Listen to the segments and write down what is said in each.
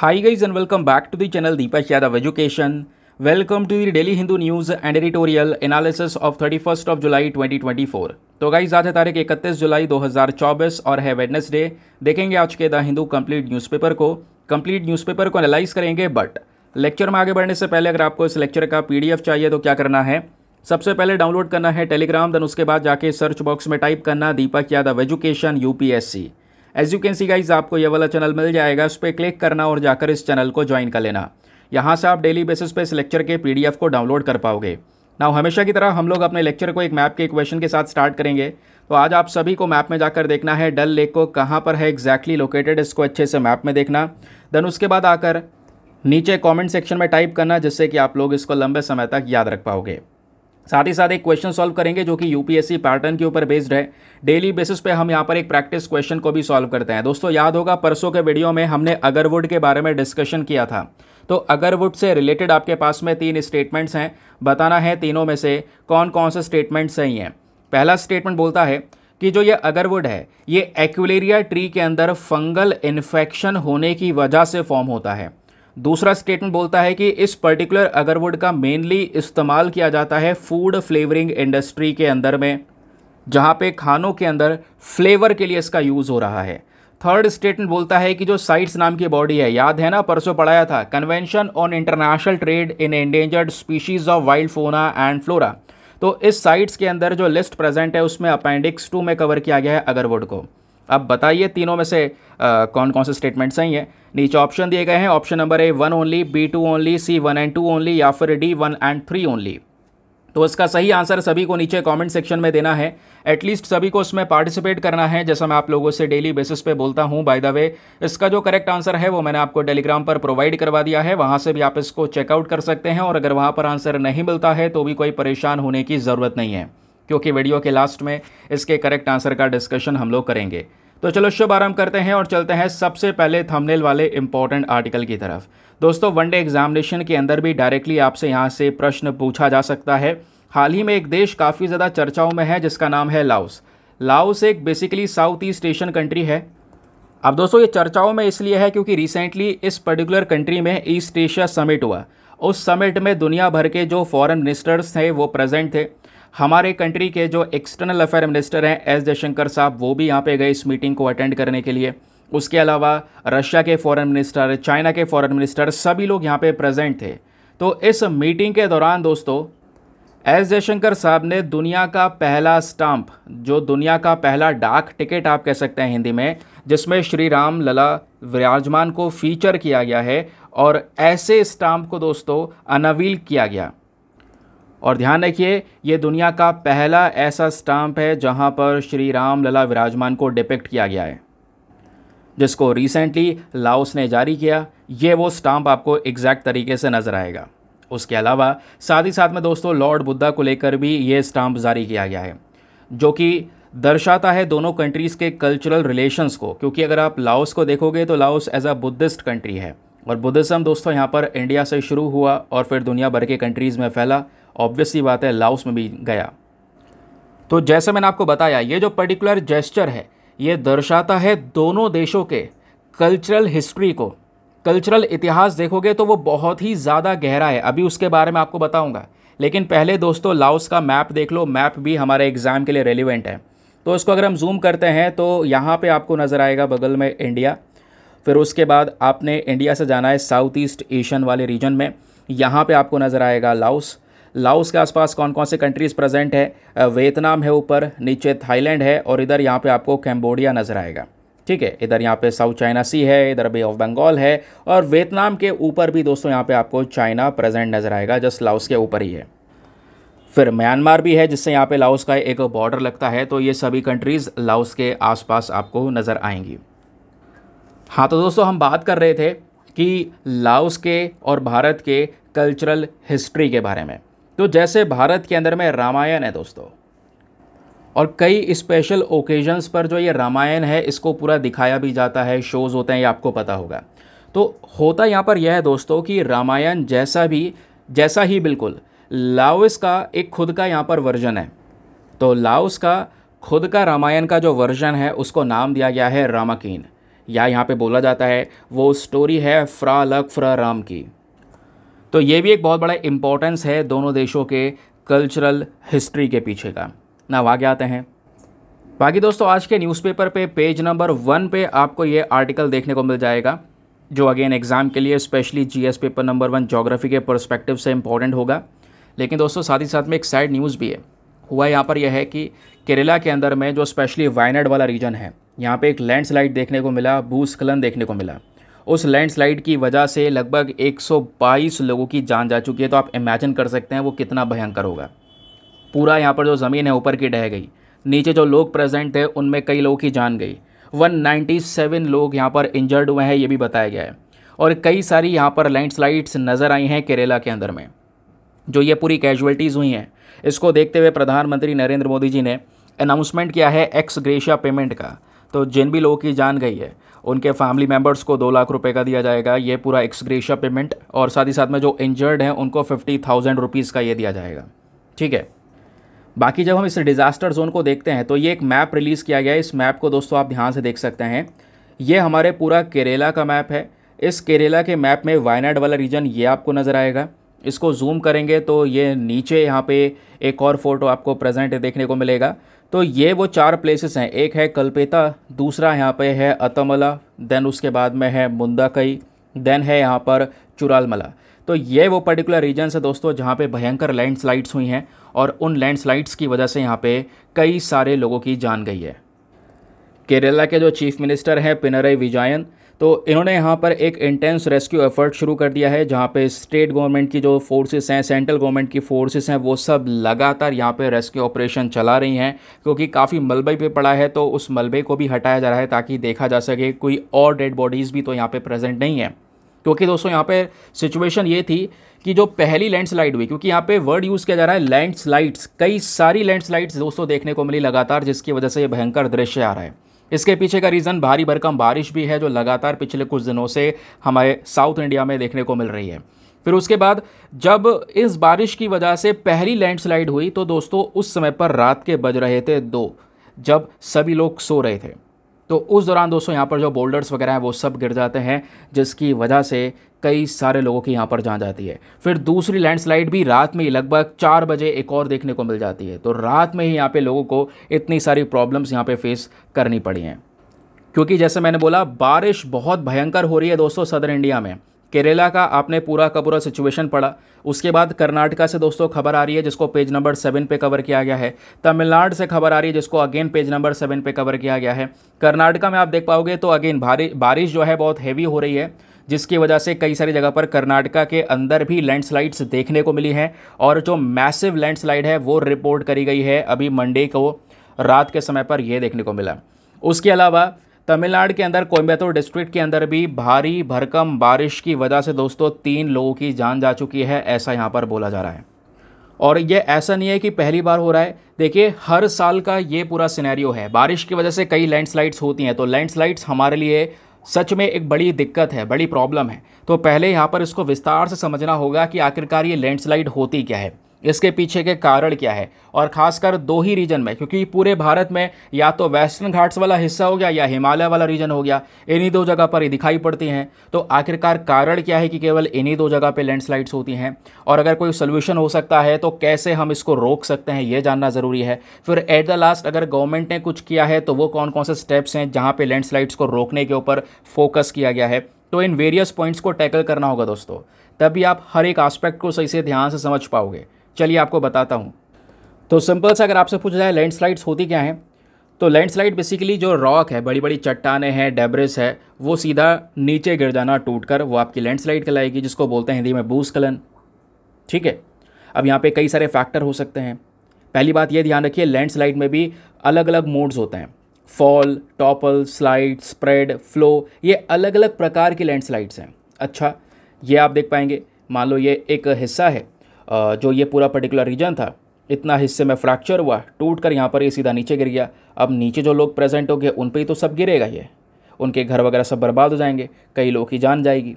High welcome back to the channel Deepak Yadav education welcome to the daily Hindu news and editorial analysis of thirty first of July twenty twenty 2024. तो guys आज है तारीख इकतीस जुलाई 2024 और है Wednesday देखेंगे आज के द हिंदू कंप्लीट न्यूज़पेपर को कंप्लीट न्यूज़पेपर को एनालाइज करेंगे बट लेक्चर में आगे बढ़ने से पहले अगर आपको इस लेक्चर का पीडीएफ चाहिए तो क्या करना है सबसे पहले डाउनलोड करना है टेलीग्राम देन उसके बाद जाके सर्च बॉक्स में टाइप करना Deepak Yadav education UPSC as you can see guys आपको ये वाला चैनल मिल जाएगा उस पर क्लिक करना और जाकर इस चैनल को ज्वाइन कर लेना यहाँ से आप डेली बेसिस पे इस लेक्चर के पीडीएफ को डाउनलोड कर पाओगे ना हमेशा की तरह हम लोग अपने लेक्चर को एक मैप के क्वेश्चन के साथ स्टार्ट करेंगे तो आज आप सभी को मैप में जाकर देखना है डल लेक को कहाँ पर है एग्जैक्टली exactly लोकेटेड इसको अच्छे से मैप में देखना देन उसके बाद आकर नीचे कमेंट सेक्शन में टाइप करना जिससे कि आप लोग इसको लंबे समय तक याद रख पाओगे साथ ही साथ एक क्वेश्चन सॉल्व करेंगे जो कि यूपीएससी पैटर्न के ऊपर बेस्ड है डेली बेसिस पे हम यहाँ पर एक प्रैक्टिस क्वेश्चन को भी सॉल्व करते हैं दोस्तों याद होगा परसों के वीडियो में हमने अगरवुड के बारे में डिस्कशन किया था तो अगरवुड से रिलेटेड आपके पास में तीन स्टेटमेंट्स हैं बताना है तीनों में से कौन कौन से स्टेटमेंट सही हैं पहला स्टेटमेंट बोलता है कि जो ये अगरवुड है ये एक्यूलेरिया ट्री के अंदर फंगल इन्फेक्शन होने की वजह से फॉर्म होता है दूसरा स्टेटमेंट बोलता है कि इस पर्टिकुलर अगरवुड का मेनली इस्तेमाल किया जाता है फूड फ्लेवरिंग इंडस्ट्री के अंदर में जहाँ पे खानों के अंदर फ्लेवर के लिए इसका यूज़ हो रहा है थर्ड स्टेटमेंट बोलता है कि जो साइट्स नाम की बॉडी है याद है ना परसों पढ़ाया था convention on international trade in endangered species of wild fauna and flora तो इस साइट्स के अंदर जो लिस्ट प्रेजेंट है उसमें अपेंडिक्स टू में कवर किया गया है अगरवुड को अब बताइए तीनों में से आ, कौन कौन से स्टेटमेंट सही हैं नीचे ऑप्शन दिए गए हैं option number A one only B two only C one and two only या फिर D one and three only तो इसका सही आंसर सभी को नीचे कमेंट सेक्शन में देना है एटलीस्ट सभी को उसमें पार्टिसिपेट करना है जैसा मैं आप लोगों से डेली बेसिस पे बोलता हूँ बाय द वे इसका जो करेक्ट आंसर है वो मैंने आपको टेलीग्राम पर प्रोवाइड करवा दिया है वहाँ से भी आप इसको चेकआउट कर सकते हैं और अगर वहाँ पर आंसर नहीं मिलता है तो भी कोई परेशान होने की ज़रूरत नहीं है क्योंकि वीडियो के लास्ट में इसके करेक्ट आंसर का डिस्कशन हम लोग करेंगे तो चलो शुभ आरंभ करते हैं और चलते हैं सबसे पहले थंबनेल वाले इंपॉर्टेंट आर्टिकल की तरफ दोस्तों वनडे एग्जामिनेशन के अंदर भी डायरेक्टली आपसे यहाँ से प्रश्न पूछा जा सकता है हाल ही में एक देश काफ़ी ज़्यादा चर्चाओं में है जिसका नाम है लाओस लाओस एक basically South East Asian country है अब दोस्तों ये चर्चाओं में इसलिए है क्योंकि रिसेंटली इस पर्टिकुलर कंट्री में ईस्ट एशिया समिट हुआ उस समिट में दुनिया भर के जो फॉरेन मिनिस्टर्स थे वो प्रेजेंट थे हमारे कंट्री के जो एक्सटर्नल अफेयर मिनिस्टर हैं एस जयशंकर साहब वो भी यहाँ पे गए इस मीटिंग को अटेंड करने के लिए उसके अलावा रशिया के फॉरेन मिनिस्टर चाइना के फॉरेन मिनिस्टर सभी लोग यहाँ पे प्रेजेंट थे तो इस मीटिंग के दौरान दोस्तों एस जयशंकर साहब ने दुनिया का पहला स्टाम्प जो दुनिया का पहला डाक टिकट आप कह सकते हैं हिंदी में जिसमें श्री राम लला विराजमान को फीचर किया गया है और ऐसे स्टाम्प को दोस्तों अनवील किया गया और ध्यान रखिए ये दुनिया का पहला ऐसा स्टाम्प है जहाँ पर श्री राम लला विराजमान को डिपेक्ट किया गया है जिसको रिसेंटली लाओस ने जारी किया ये वो स्टाम्प आपको एग्जैक्ट तरीके से नज़र आएगा उसके अलावा साथ ही साथ में दोस्तों लॉर्ड बुद्धा को लेकर भी ये स्टाम्प जारी किया गया है जो कि दर्शाता है दोनों कंट्रीज़ के कल्चरल रिलेशंस को क्योंकि अगर आप लाओस को देखोगे तो Laos as a Buddhist country है और बुद्धिज़्म दोस्तों यहाँ पर इंडिया से शुरू हुआ और फिर दुनिया भर के कंट्रीज़ में फैला ऑब्वियसली बात है लाउस में भी गया तो जैसे मैंने आपको बताया ये जो पर्टिकुलर जेस्चर है ये दर्शाता है दोनों देशों के कल्चरल हिस्ट्री को कल्चरल इतिहास देखोगे तो वो बहुत ही ज़्यादा गहरा है अभी उसके बारे में आपको बताऊंगा लेकिन पहले दोस्तों लाओस का मैप देख लो मैप भी हमारे एग्ज़ाम के लिए रेलिवेंट है तो इसको अगर हम जूम करते हैं तो यहाँ पे आपको नज़र आएगा बगल में इंडिया फिर उसके बाद आपने इंडिया से जाना है साउथ ईस्ट एशियन वाले रीजन में यहाँ पे आपको नज़र आएगा लाउस लाओस के आसपास कौन कौन से कंट्रीज़ प्रेजेंट है वियतनाम है ऊपर नीचे थाईलैंड है और इधर यहाँ पे आपको कैम्बोडिया नज़र आएगा ठीक है इधर यहाँ पे साउथ चाइना सी है इधर बे ऑफ बंगाल है और वियतनाम के ऊपर भी दोस्तों यहाँ पे आपको चाइना प्रेजेंट नज़र आएगा जस्ट लाओस के ऊपर ही है फिर म्यांमार भी है जिससे यहाँ पे लाओस का एक बॉर्डर लगता है तो ये सभी कंट्रीज़ लाओस के आसपास आपको नज़र आएंगी हाँ तो दोस्तों हम बात कर रहे थे कि लाओस के और भारत के कल्चरल हिस्ट्री के बारे में तो जैसे भारत के अंदर में रामायण है दोस्तों और कई स्पेशल ओकेजन्स पर जो ये रामायण है इसको पूरा दिखाया भी जाता है शोज़ होते हैं ये आपको पता होगा तो होता यहाँ पर यह है दोस्तों कि रामायण जैसा भी जैसा ही बिल्कुल लाओस का एक खुद का यहाँ पर वर्जन है तो लाओस का खुद का रामायण का जो वर्जन है उसको नाम दिया गया है रामाकीन या यहाँ पे बोला जाता है वो स्टोरी है फ्रा लक फ्रा राम की तो ये भी एक बहुत बड़ा इम्पोर्टेंस है दोनों देशों के कल्चरल हिस्ट्री के पीछे का ना आगे आते हैं बाकी दोस्तों आज के न्यूज़पेपर पे पेज नंबर वन पे आपको ये आर्टिकल देखने को मिल जाएगा जो अगेन एग्ज़ाम के लिए specially GS paper number one geography के परस्पेक्टिव से इम्पॉर्टेंट होगा लेकिन दोस्तों साथ ही साथ में एक साइड न्यूज़ भी है हुआ यहाँ पर यह है कि केरला के अंदर में जो स्पेशली वायनड वाला रीजन है यहाँ पे एक लैंडस्लाइड देखने को मिला भूस्खलन देखने को मिला उस लैंडस्लाइड की वजह से लगभग 122 लोगों की जान जा चुकी है तो आप इमेजिन कर सकते हैं वो कितना भयंकर होगा पूरा यहाँ पर जो ज़मीन है ऊपर की ढह गई नीचे जो लोग प्रेजेंट थे उनमें कई लोगों की जान गई 197 लोग यहाँ पर इंजर्ड हुए हैं ये भी बताया गया है और कई सारी यहाँ पर लैंड नज़र आई हैं केरला के अंदर में जो ये पूरी कैजुअलिटीज़ हुई हैं इसको देखते हुए प्रधानमंत्री नरेंद्र मोदी जी ने अनाउंसमेंट किया है एक्स ग्रेशिया पेमेंट का तो जिन भी लोगों की जान गई है उनके फैमिली मेम्बर्स को दो लाख रुपये का दिया जाएगा ये पूरा एक्सग्रेशिया पेमेंट और साथ ही साथ में जो इंजर्ड हैं उनको फिफ्टी थाउजेंड रुपीज़ का ये दिया जाएगा ठीक है बाकी जब हम इस डिज़ास्टर जोन को देखते हैं तो ये एक मैप रिलीज़ किया गया है इस मैप को दोस्तों आप ध्यान से देख सकते हैं ये हमारे पूरा केरला का मैप है इस केरला के मैप में वायनाड वाला रीजन ये आपको नज़र आएगा इसको जूम करेंगे तो ये नीचे यहाँ पे एक और फ़ोटो आपको प्रेजेंट देखने को मिलेगा तो ये वो चार प्लेसेस हैं एक है कल्पेता दूसरा यहाँ पे है अतमला देन उसके बाद में है मुंदाकई देन है यहाँ पर चुरालमला तो ये वो पर्टिकुलर रीजन्स है दोस्तों जहाँ पे भयंकर लैंडस्लाइड्स हुई हैं और उन लैंडस्लाइड्स की वजह से यहाँ पे कई सारे लोगों की जान गई है केरला के जो चीफ मिनिस्टर हैं पिनरई विजयन तो इन्होंने यहाँ पर एक इंटेंस रेस्क्यू एफर्ट शुरू कर दिया है जहाँ पे स्टेट गवर्नमेंट की जो फोर्सेस हैं सेंट्रल गवर्नमेंट की फोर्सेस हैं वो सब लगातार यहाँ पे रेस्क्यू ऑपरेशन चला रही हैं क्योंकि काफ़ी मलबे पे पड़ा है तो उस मलबे को भी हटाया जा रहा है ताकि देखा जा सके कोई और डेड बॉडीज़ भी तो यहाँ पर प्रेजेंट नहीं है क्योंकि दोस्तों यहाँ पर सिचुएशन ये थी कि जो पहली लैंडस्लाइड हुई क्योंकि यहाँ पे वर्ड यूज़ किया जा रहा है लैंडस्लाइड्स कई सारी लैंडस्लाइड्स दोस्तों देखने को मिली लगातार जिसकी वजह से ये भयंकर दृश्य आ रहा है इसके पीछे का रीज़न भारी भरकम बारिश भी है जो लगातार पिछले कुछ दिनों से हमारे साउथ इंडिया में देखने को मिल रही है फिर उसके बाद जब इस बारिश की वजह से पहली लैंडस्लाइड हुई तो दोस्तों उस समय पर रात के बज रहे थे दो जब सभी लोग सो रहे थे तो उस दौरान दोस्तों यहाँ पर जो बोल्डर्स वगैरह हैं वो सब गिर जाते हैं जिसकी वजह से कई सारे लोगों की यहाँ पर जान जाती है फिर दूसरी लैंडस्लाइड भी रात में ही लगभग चार बजे एक और देखने को मिल जाती है तो रात में ही यहाँ पे लोगों को इतनी सारी प्रॉब्लम्स यहाँ पे फेस करनी पड़ी हैं क्योंकि जैसे मैंने बोला बारिश बहुत भयंकर हो रही है दोस्तों सदर इंडिया में केरला का आपने पूरा का पूरा सिचुएशन पढ़ा उसके बाद कर्नाटका से दोस्तों खबर आ रही है जिसको पेज नंबर सेवन पे कवर किया गया है तमिलनाडु से खबर आ रही है जिसको अगेन पेज नंबर सेवन पे कवर किया गया है कर्नाटका में आप देख पाओगे तो अगेन भारी बारिश जो है बहुत हैवी हो रही है जिसकी वजह से कई सारी जगह पर कर्नाटका के अंदर भी लैंडस्लाइड्स देखने को मिली हैं और जो मैसिव लैंडस्लाइड है वो रिपोर्ट करी गई है अभी मंडे को रात के समय पर यह देखने को मिला उसके अलावा तमिलनाडु के अंदर कोयम्बतूर डिस्ट्रिक्ट के अंदर भी भारी भरकम बारिश की वजह से दोस्तों तीन लोगों की जान जा चुकी है ऐसा यहाँ पर बोला जा रहा है और ये ऐसा नहीं है कि पहली बार हो रहा है देखिए हर साल का ये पूरा सिनेरियो है बारिश की वजह से कई लैंडस्लाइड्स होती हैं तो लैंडस्लाइड्स हमारे लिए सच में एक बड़ी दिक्कत है बड़ी प्रॉब्लम है तो पहले यहाँ पर इसको विस्तार से समझना होगा कि आखिरकार ये लैंडस्लाइड होती क्या है इसके पीछे के कारण क्या है और ख़ासकर दो ही रीजन में क्योंकि पूरे भारत में या तो वेस्टर्न घाट्स वाला हिस्सा हो गया या हिमालय वाला रीजन हो गया इन्हीं दो जगह पर ही दिखाई पड़ती हैं तो आखिरकार कारण क्या है कि केवल इन्हीं दो जगह पर लैंडस्लाइड्स होती हैं और अगर कोई सोल्यूशन हो सकता है तो कैसे हम इसको रोक सकते हैं ये जानना ज़रूरी है फिर एट द लास्ट अगर गवर्नमेंट ने कुछ किया है तो वो कौन कौन से स्टेप्स हैं जहाँ पर लैंड को रोकने के ऊपर फोकस किया गया है तो इन वेरियस पॉइंट्स को टैकल करना होगा दोस्तों तभी आप हर एक आस्पेक्ट को सही से ध्यान से समझ पाओगे चलिए आपको बताता हूँ तो सिंपल से अगर आपसे पूछा जाए लैंडस्लाइड्स होती क्या हैं तो लैंडस्लाइड बेसिकली जो रॉक है बड़ी बड़ी चट्टाने हैं डेब्रिस है वो सीधा नीचे गिर जाना टूट कर वो आपकी लैंडस्लाइड कहलाएगी जिसको बोलते हैं हिंदी में भूस्खलन ठीक है अब यहाँ पे कई सारे फैक्टर हो सकते हैं पहली बात ये ध्यान रखिए लैंडस्लाइड में भी अलग अलग मोड्स होते हैं fall topple slide spread flow ये अलग अलग प्रकार की लैंडस्लाइड्स हैं अच्छा ये आप देख पाएंगे मान लो ये एक हिस्सा है जो ये पूरा पर्टिकुलर रीजन था इतना हिस्से में फ्रैक्चर हुआ टूट कर यहाँ पर ये सीधा नीचे गिर गया अब नीचे जो लोग प्रेजेंट हो गए उन पर ही तो सब गिरेगा ये उनके घर वगैरह सब बर्बाद हो जाएंगे कई लोग की जान जाएगी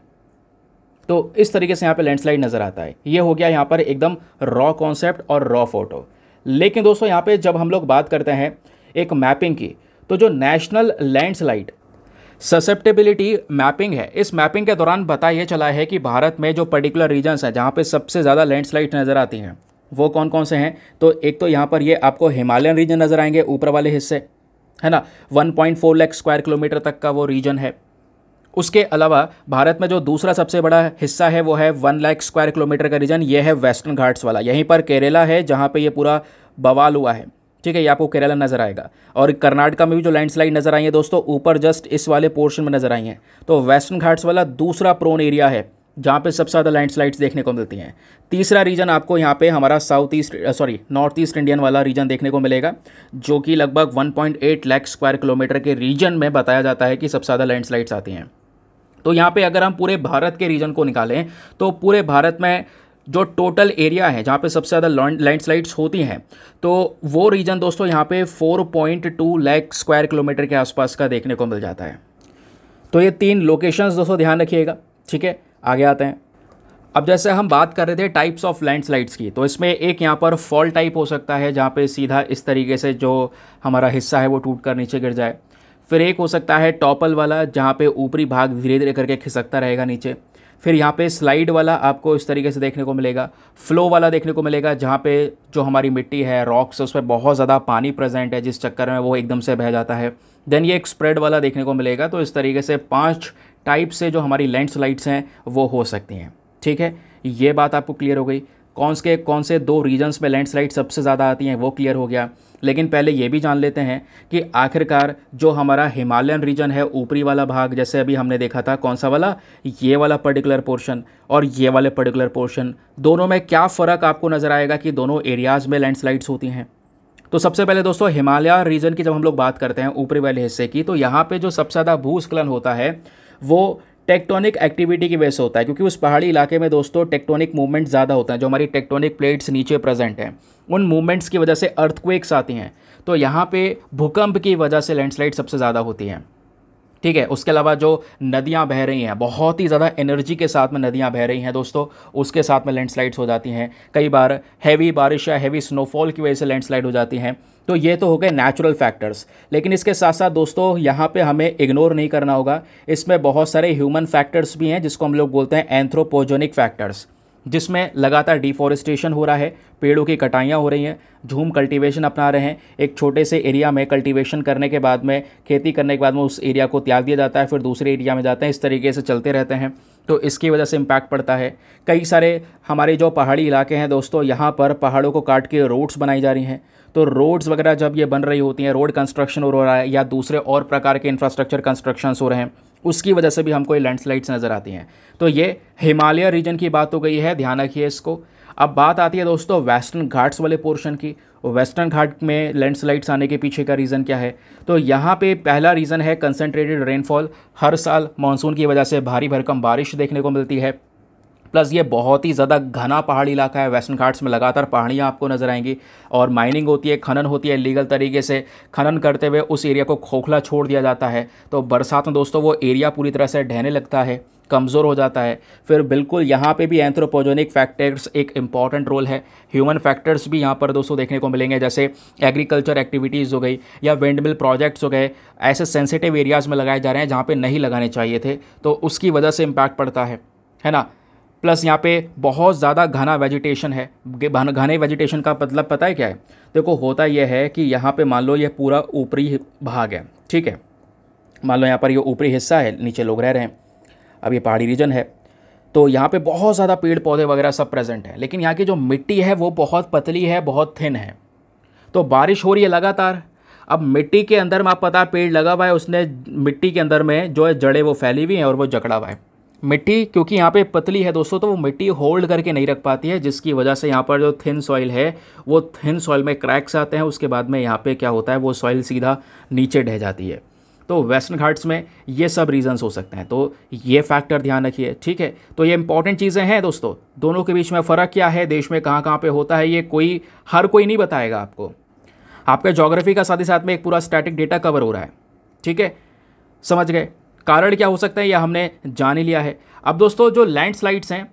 तो इस तरीके से यहाँ पे लैंडस्लाइड नज़र आता है ये हो गया यहाँ पर एकदम रॉ कॉन्सेप्ट और रॉ फोटो लेकिन दोस्तों यहाँ पे जब हम लोग बात करते हैं एक मैपिंग की तो जो नेशनल लैंडस्लाइड ससेप्टेबिलिटी मैपिंग है इस मैपिंग के दौरान बता यह चला है कि भारत में जो पर्टिकुलर रीजन्स हैं जहाँ पे सबसे ज़्यादा लैंडस्लाइड नज़र आती हैं वो कौन कौन से हैं तो एक तो यहाँ पर ये आपको हिमालयन रीजन नज़र आएंगे ऊपर वाले हिस्से है ना 1.4 लाख स्क्वायर किलोमीटर तक का वो रीजन है उसके अलावा भारत में जो दूसरा सबसे बड़ा हिस्सा है वो है वन लाख स्क्वायर किलोमीटर का रीजन ये है वेस्टर्न घाट्स वाला यहीं पर केरला है जहाँ पे ये पूरा बवाल हुआ है ठीक है ये आपको केरला नज़र आएगा और कर्नाटका में भी जो लैंडस्लाइड नज़र आई है दोस्तों ऊपर जस्ट इस वाले पोर्शन में नज़र आई हैं तो वेस्टर्न घाट्स वाला दूसरा प्रोन एरिया है जहाँ पे सबसे ज़्यादा लैंडस्लाइड्स देखने को मिलती हैं तीसरा रीजन आपको यहाँ पे हमारा south east sorry north east Indian वाला रीजन देखने को मिलेगा जो कि लगभग 1.8 लाख स्क्वायर किलोमीटर के रीजन में बताया जाता है कि सबसे ज़्यादा लैंडस्लाइड्स आती हैं तो यहाँ पे अगर हम पूरे भारत के रीजन को निकालें तो पूरे भारत में जो टोटल एरिया है जहाँ पे सबसे ज़्यादा लैंडस्लाइड्स होती हैं तो वो रीजन दोस्तों यहाँ पे 4.2 लाख स्क्वायर किलोमीटर के आसपास का देखने को मिल जाता है तो ये तीन लोकेशंस दोस्तों ध्यान रखिएगा ठीक है आगे आते हैं अब जैसे हम बात कर रहे थे टाइप्स ऑफ लैंडस्लाइड्स की तो इसमें एक यहाँ पर फॉल टाइप हो सकता है जहाँ पे सीधा इस तरीके से जो हमारा हिस्सा है वो टूट कर नीचे गिर जाए फिर एक हो सकता है टॉपल वाला जहाँ पे ऊपरी भाग धीरे धीरे करके खिसकता रहेगा नीचे फिर यहाँ पे स्लाइड वाला आपको इस तरीके से देखने को मिलेगा फ्लो वाला देखने को मिलेगा जहाँ पे जो हमारी मिट्टी है रॉक्स है उस पर बहुत ज़्यादा पानी प्रेजेंट है जिस चक्कर में वो एकदम से बह जाता है देन ये एक स्प्रेड वाला देखने को मिलेगा तो इस तरीके से पाँच टाइप से जो हमारी लैंड हैं वो हो सकती हैं ठीक है ये बात आपको क्लियर हो गई कौन से कौन से दो रीजन्स में लैंडस्लाइड सबसे ज़्यादा आती हैं वो क्लियर हो गया लेकिन पहले ये भी जान लेते हैं कि आखिरकार जो हमारा हिमालयन रीजन है ऊपरी वाला भाग जैसे अभी हमने देखा था कौन सा वाला ये वाला पर्टिकुलर पोर्शन और ये वाले पर्टिकुलर पोर्शन दोनों में क्या फ़र्क आपको नज़र आएगा कि दोनों एरियाज़ में लैंडस्लाइड्स होती हैं तो सबसे पहले दोस्तों हिमालय रीजन की जब हम लोग बात करते हैं ऊपरी वाले हिस्से की तो यहाँ पर जो सबसे ज़्यादा भूस्खलन होता है वो टेक्टोनिक एक्टिविटी की वजह से होता है क्योंकि उस पहाड़ी इलाके में दोस्तों टेक्टोनिक मूवमेंट ज़्यादा होते हैं जो हमारी टेक्टोनिक प्लेट्स नीचे प्रेजेंट हैं उन मूवमेंट्स की वजह से अर्थक्वेक्स आती हैं तो यहाँ पे भूकंप की वजह से लैंडस्लाइड सबसे ज़्यादा होती हैं ठीक है उसके अलावा जो नदियाँ बह रही हैं बहुत ही ज़्यादा एनर्जी के साथ में नदियाँ बह रही हैं दोस्तों उसके साथ में लैंडस्लाइड्स हो जाती हैं कई बार हैवी बारिश या हैवी स्नोफॉल की वजह से लैंडस्लाइड हो जाती हैं तो ये तो हो गए नेचुरल फैक्टर्स लेकिन इसके साथ साथ दोस्तों यहाँ पे हमें इग्नोर नहीं करना होगा इसमें बहुत सारे ह्यूमन फैक्टर्स भी हैं जिसको हम लोग बोलते हैं एंथ्रोपोजोनिक फैक्टर्स जिसमें लगातार डिफॉरेस्टेशन हो रहा है पेड़ों की कटाइयाँ हो रही हैं झूम कल्टीवेशन अपना रहे हैं एक छोटे से एरिया में कल्टीवेशन करने के बाद में खेती करने के बाद में उस एरिया को त्याग दिया जाता है फिर दूसरे एरिया में जाते हैं इस तरीके से चलते रहते हैं तो इसकी वजह से इम्पैक्ट पड़ता है कई सारे हमारे जो पहाड़ी इलाके हैं दोस्तों यहाँ पर पहाड़ों को काट के रोड्स बनाई जा रही हैं तो रोड्स वगैरह जब ये बन रही होती हैं रोड कंस्ट्रक्शन हो रहा है या दूसरे और प्रकार के इंफ्रास्ट्रक्चर कंस्ट्रक्शन हो रहे हैं उसकी वजह से भी हमको ये लैंडस्लाइड्स नज़र आती हैं तो ये हिमालय रीजन की बात हो गई है ध्यान रखिए इसको अब बात आती है दोस्तों वेस्टर्न घाट्स वाले पोर्शन की वेस्टर्न घाट में लैंडस्लाइड्स आने के पीछे का रीज़न क्या है तो यहाँ पे पहला रीज़न है कंसनट्रेटेड रेनफॉल हर साल मानसून की वजह से भारी भरकम बारिश देखने को मिलती है प्लस ये बहुत ही ज़्यादा घना पहाड़ी इलाका है वेस्टर्न घाट्स में लगातार पहाड़ियाँ आपको नज़र आएंगी और माइनिंग होती है खनन होती है लीगल तरीके से खनन करते हुए उस एरिया को खोखला छोड़ दिया जाता है तो बरसात में दोस्तों वो एरिया पूरी तरह से ढहने लगता है कमज़ोर हो जाता है फिर बिल्कुल यहाँ पे भी एंथ्रोपोजोनिक फैक्टर्स एक इम्पॉर्टेंट रोल है ह्यूमन फैक्टर्स भी यहाँ पर दोस्तों देखने को मिलेंगे जैसे एग्रीकल्चर एक्टिविटीज़ हो गई या विंड मिल प्रोजेक्ट्स हो गए ऐसे सेंसिटिव एरियाज़ में लगाए जा रहे हैं जहाँ पर नहीं लगाने चाहिए थे तो उसकी वजह से इम्पैक्ट पड़ता है है ना प्लस यहाँ पे बहुत ज़्यादा घना वेजिटेशन है घने वेजिटेशन का मतलब पता है क्या है देखो होता यह है कि यहाँ पे मान लो ये पूरा ऊपरी भाग है ठीक है मान लो यहाँ पर ये ऊपरी हिस्सा है नीचे लोग रह रहे हैं अब ये पहाड़ी रीजन है तो यहाँ पे बहुत ज़्यादा पेड़ पौधे वगैरह सब प्रेजेंट है लेकिन यहाँ की जो मिट्टी है वो बहुत पतली है बहुत थिन है तो बारिश हो रही है लगातार अब मिट्टी के अंदर में आप पता है पेड़ लगा हुआ है उसने मिट्टी के अंदर में जो है जड़े वो फैली हुई हैं और वो जकड़ा हुआ है मिट्टी क्योंकि यहाँ पे पतली है दोस्तों तो वो मिट्टी होल्ड करके नहीं रख पाती है जिसकी वजह से यहाँ पर जो थिन सॉइल है वो थिन सॉइल में क्रैक्स आते हैं उसके बाद में यहाँ पे क्या होता है वो सॉइल सीधा नीचे ढह जाती है तो वेस्टर्न घाट्स में ये सब रीजंस हो सकते हैं तो ये फैक्टर ध्यान रखिए ठीक है तो ये इंपॉर्टेंट चीज़ें हैं दोस्तों दोनों के बीच में फ़र्क क्या है देश में कहाँ कहाँ पर होता है ये कोई हर कोई नहीं बताएगा आपको आपका जोग्राफी का साथ ही साथ में एक पूरा स्टैटिक डेटा कवर हो रहा है ठीक है समझ गए कारण क्या हो सकता है यह हमने जान ही लिया है अब दोस्तों जो लैंडस्लाइड्स हैं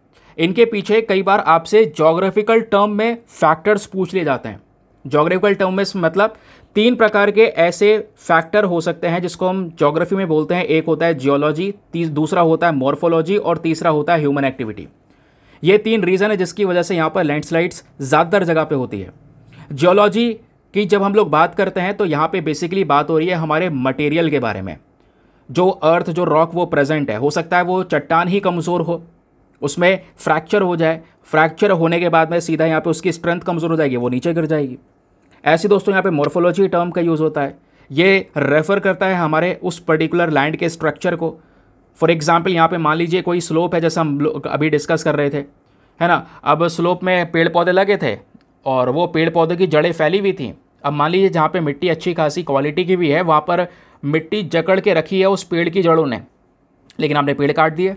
इनके पीछे कई बार आपसे जोग्राफिकल टर्म में फैक्टर्स पूछ लिए जाते हैं जोग्राफिकल टर्म में मतलब तीन प्रकार के ऐसे फैक्टर हो सकते हैं जिसको हम जोग्राफी में बोलते हैं एक होता है जियोलॉजी दूसरा होता है मॉर्फोलॉजी और तीसरा होता है ह्यूमन एक्टिविटी ये तीन रीज़न है जिसकी वजह से यहाँ पर लैंडस्लाइड्स ज़्यादातर जगह पे होती है जियोलॉजी की जब हम लोग बात करते हैं तो यहाँ पे बेसिकली बात हो रही है हमारे मटेरियल के बारे में जो अर्थ जो रॉक वो प्रेजेंट है हो सकता है वो चट्टान ही कमज़ोर हो उसमें फ्रैक्चर हो जाए फ्रैक्चर होने के बाद में सीधा यहाँ पे उसकी स्ट्रेंथ कमज़ोर हो जाएगी वो नीचे गिर जाएगी ऐसे दोस्तों यहाँ पे मोर्फोलॉजी टर्म का यूज़ होता है ये रेफ़र करता है हमारे उस पर्टिकुलर लैंड के स्ट्रक्चर को फॉर एग्ज़ाम्पल यहाँ पे मान लीजिए कोई स्लोप है जैसा हम अभी डिस्कस कर रहे थे है ना अब स्लोप में पेड़ पौधे लगे थे और वो पेड़ पौधे की जड़ें फैली हुई थी अब मान लीजिए जहाँ पर मिट्टी अच्छी खासी क्वालिटी की भी है वहाँ पर मिट्टी जकड़ के रखी है उस पेड़ की जड़ों ने लेकिन आपने पेड़ काट दिए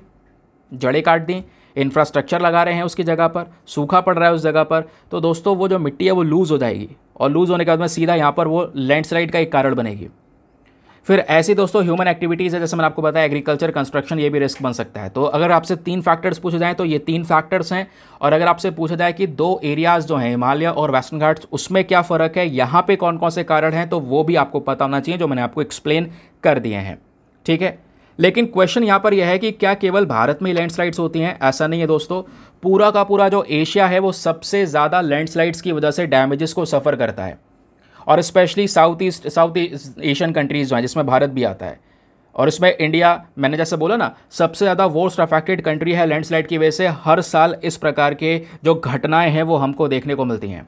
जड़ें काट दी इंफ्रास्ट्रक्चर लगा रहे हैं उसकी जगह पर सूखा पड़ रहा है उस जगह पर तो दोस्तों वो जो मिट्टी है वो लूज़ हो जाएगी और लूज़ होने के बाद में सीधा यहाँ पर वो लैंडस्लाइड का एक कारण बनेगी फिर ऐसी दोस्तों ह्यूमन एक्टिविटीज़ है जैसे मैंने आपको बताया एग्रीकल्चर कंस्ट्रक्शन ये भी रिस्क बन सकता है तो अगर आपसे तीन फैक्टर्स पूछे जाएँ तो ये तीन फैक्टर्स हैं और अगर आपसे पूछा जाए कि दो एरियाज़ जो हैं हिमालय और वेस्टर्न घाट्स उसमें क्या फ़र्क है यहाँ पर कौन कौन से कारण हैं तो वो भी आपको पता होना चाहिए जो मैंने आपको एक्सप्लेन कर दिए हैं ठीक है लेकिन क्वेश्चन यहाँ पर यह है कि क्या केवल भारत में ही लैंडस्लाइड्स होती हैं ऐसा नहीं है दोस्तों पूरा का पूरा जो एशिया है वो सबसे ज़्यादा लैंडस्लाइड्स की वजह से डैमेजेस को सफ़र करता है और specially south east south Asian countries जो हैं जिसमें भारत भी आता है और इसमें इंडिया मैंने जैसे बोला ना सबसे ज़्यादा वोस्ट अफेक्टेड कंट्री है लैंडस्लाइड की वजह से हर साल इस प्रकार के जो घटनाएं हैं वो हमको देखने को मिलती हैं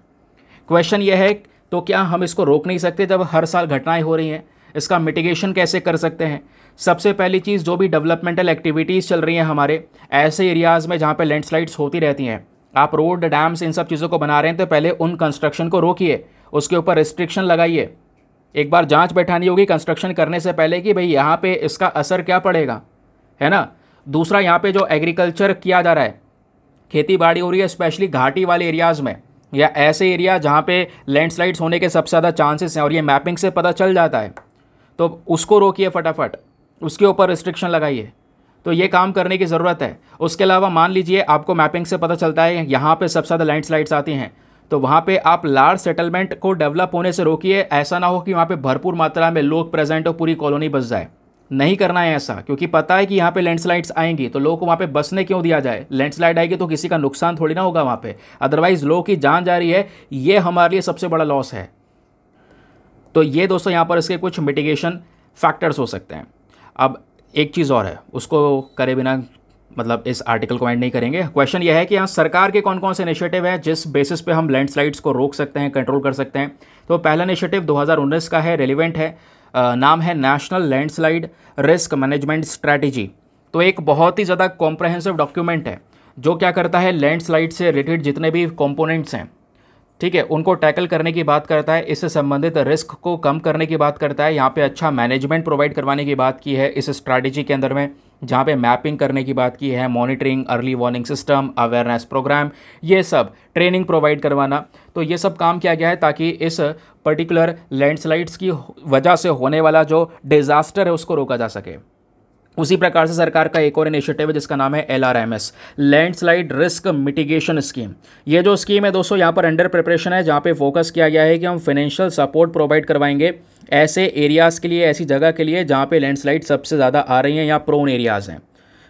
क्वेश्चन ये है तो क्या हम इसको रोक नहीं सकते जब हर साल घटनाएं हो रही हैं इसका मिटिगेशन कैसे कर सकते हैं सबसे पहली चीज़ जो भी डेवलपमेंटल एक्टिविटीज़ चल रही हैं हमारे ऐसे एरियाज़ में जहाँ पर लैंडस्लाइड्स होती रहती हैं आप रोड डैम्स इन सब चीज़ों को बना रहे हैं तो पहले उन कंस्ट्रक्शन को रोकिए उसके ऊपर रिस्ट्रिक्शन लगाइए एक बार जांच बैठानी होगी कंस्ट्रक्शन करने से पहले कि भाई यहाँ पे इसका असर क्या पड़ेगा है ना दूसरा यहाँ पे जो एग्रीकल्चर किया जा रहा है खेती बाड़ी हो रही है स्पेशली घाटी वाले एरियाज़ में या ऐसे एरिया जहाँ पे लैंडस्लाइड्स होने के सबसे ज़्यादा चांसेस हैं और ये मैपिंग से पता चल जाता है तो उसको रोकिए फटाफट उसके ऊपर रिस्ट्रिक्शन लगाइए तो ये काम करने की ज़रूरत है उसके अलावा मान लीजिए आपको मैपिंग से पता चलता है यहाँ पे सबसे ज़्यादा लैंड स्लाइड्स आती हैं तो वहाँ पे आप लार्ज सेटलमेंट को डेवलप होने से रोकिए ऐसा ना हो कि वहाँ पे भरपूर मात्रा में लोग प्रेजेंट हो पूरी कॉलोनी बस जाए नहीं करना है ऐसा क्योंकि पता है कि यहाँ पे लैंडस्लाइड्स आएंगी तो लोग को वहाँ पे बसने क्यों दिया जाए लैंडस्लाइड आएगी तो किसी का नुकसान थोड़ी ना होगा वहाँ पे अदरवाइज़ लोगों की जान जा रही है ये हमारे लिए सबसे बड़ा लॉस है तो ये दोस्तों यहाँ पर इसके कुछ मिटिगेशन फैक्टर्स हो सकते हैं अब एक चीज़ और है उसको करे बिना मतलब इस आर्टिकल को एंड नहीं करेंगे क्वेश्चन यह है कि यहाँ सरकार के कौन कौन से इनिशिएटिव हैं जिस बेसिस पे हम लैंडस्लाइड्स को रोक सकते हैं कंट्रोल कर सकते हैं तो पहला इनिशिएटिव 2019 का है रेलिवेंट है नाम है national landslide risk management strategy तो एक बहुत ही ज़्यादा कॉम्प्रहेंसिव डॉक्यूमेंट है जो क्या करता है लैंड से रिलेटेड जितने भी कॉम्पोनेंट्स हैं ठीक है उनको टैकल करने की बात करता है इससे संबंधित रिस्क को कम करने की बात करता है यहाँ पे अच्छा मैनेजमेंट प्रोवाइड करवाने की बात की है इस स्ट्रैटेजी के अंदर में जहाँ पे मैपिंग करने की बात की है monitoring early warning system awareness programme ये सब ट्रेनिंग प्रोवाइड करवाना तो ये सब काम किया गया है ताकि इस पर्टिकुलर लैंडस्लाइड्स की वजह से होने वाला जो डिज़ास्टर है उसको रोका जा सके उसी प्रकार से सरकार का एक और इनिशिएटिव है जिसका नाम है L R M S landslide risk mitigation scheme ये जो स्कीम है दोस्तों यहाँ पर अंडर प्रिपरेशन है जहाँ पे फोकस किया गया है कि हम फाइनेंशियल सपोर्ट प्रोवाइड करवाएंगे ऐसे एरियाज़ के लिए ऐसी जगह के लिए जहाँ पे लैंडस्लाइड सबसे ज़्यादा आ रही हैं या प्रोन एरियाज़ हैं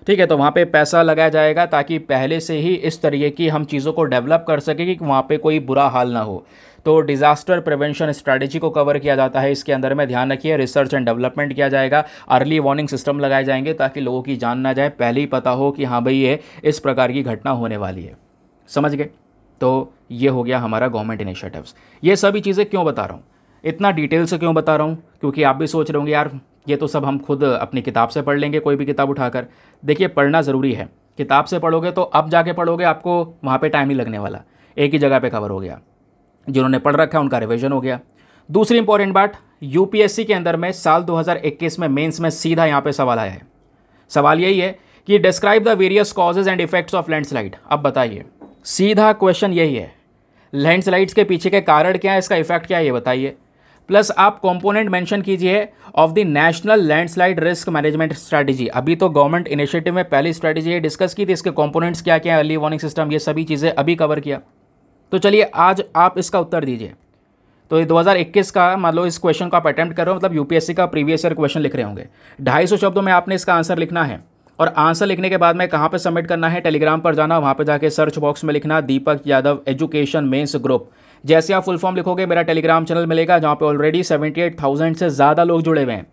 ठीक है तो वहाँ पे पैसा लगाया जाएगा ताकि पहले से ही इस तरीके की हम चीज़ों को डेवलप कर सकें कि वहाँ पे कोई बुरा हाल ना हो तो डिज़ास्टर प्रिवेंशन स्ट्रैटेजी को कवर किया जाता है इसके अंदर में ध्यान रखिए रिसर्च एंड डेवलपमेंट किया जाएगा अर्ली वार्निंग सिस्टम लगाए जाएंगे ताकि लोगों की जान ना जाए पहले ही पता हो कि हाँ भाई ये इस प्रकार की घटना होने वाली है समझ गए तो ये हो गया हमारा गवर्नमेंट इनिशिएटिव्स ये सभी चीज़ें क्यों बता रहा हूँ इतना डिटेल से क्यों बता रहा हूँ क्योंकि आप भी सोच रहे होंगे यार ये तो सब हम खुद अपनी किताब से पढ़ लेंगे कोई भी किताब उठाकर देखिए पढ़ना ज़रूरी है किताब से पढ़ोगे तो अब जाके पढ़ोगे आपको वहाँ पे टाइम ही लगने वाला एक ही जगह पे कवर हो गया जिन्होंने पढ़ रखा उनका रिविजन हो गया दूसरी इंपॉर्टेंट बात यूपीएससी के अंदर में साल 2021 में मेंस में सीधा यहाँ पे सवाल आया है सवाल यही है कि describe the various causes and effects of landslide अब बताइए सीधा क्वेश्चन यही है लैंडस्लाइड्स के पीछे के कारण क्या है इसका इफेक्ट क्या है ये बताइए प्लस आप कंपोनेंट मेंशन कीजिए of the national landslide risk management strategy अभी तो गवर्नमेंट इनिशिएटिव में पहली स्ट्रैटेजी डिस्कस की थी इसके कंपोनेंट्स क्या क्या अर्ली वार्निंग सिस्टम ये सभी चीज़ें अभी कवर किया तो चलिए आज आप इसका उत्तर दीजिए तो ये 2021 का मान लो इस क्वेश्चन को आप अटैम्प्ट कर रहे हो मतलब यूपीएससी का प्रीवियस ईयर क्वेश्चन लिख रहे होंगे ढाई सौ शब्दों में आपने इसका आंसर लिखना है और आंसर लिखने के बाद में कहाँ पे सबमिट करना है टेलीग्राम पर जाना वहाँ पे जाके सर्च बॉक्स में लिखना Deepak Yadav education mains group जैसे आप फुल फॉर्म लिखोगे मेरा टेलीग्राम चैनल मिलेगा जहाँ पर ऑलरेडी सेवेंटी से ज़्यादा लोग जुड़े हुए हैं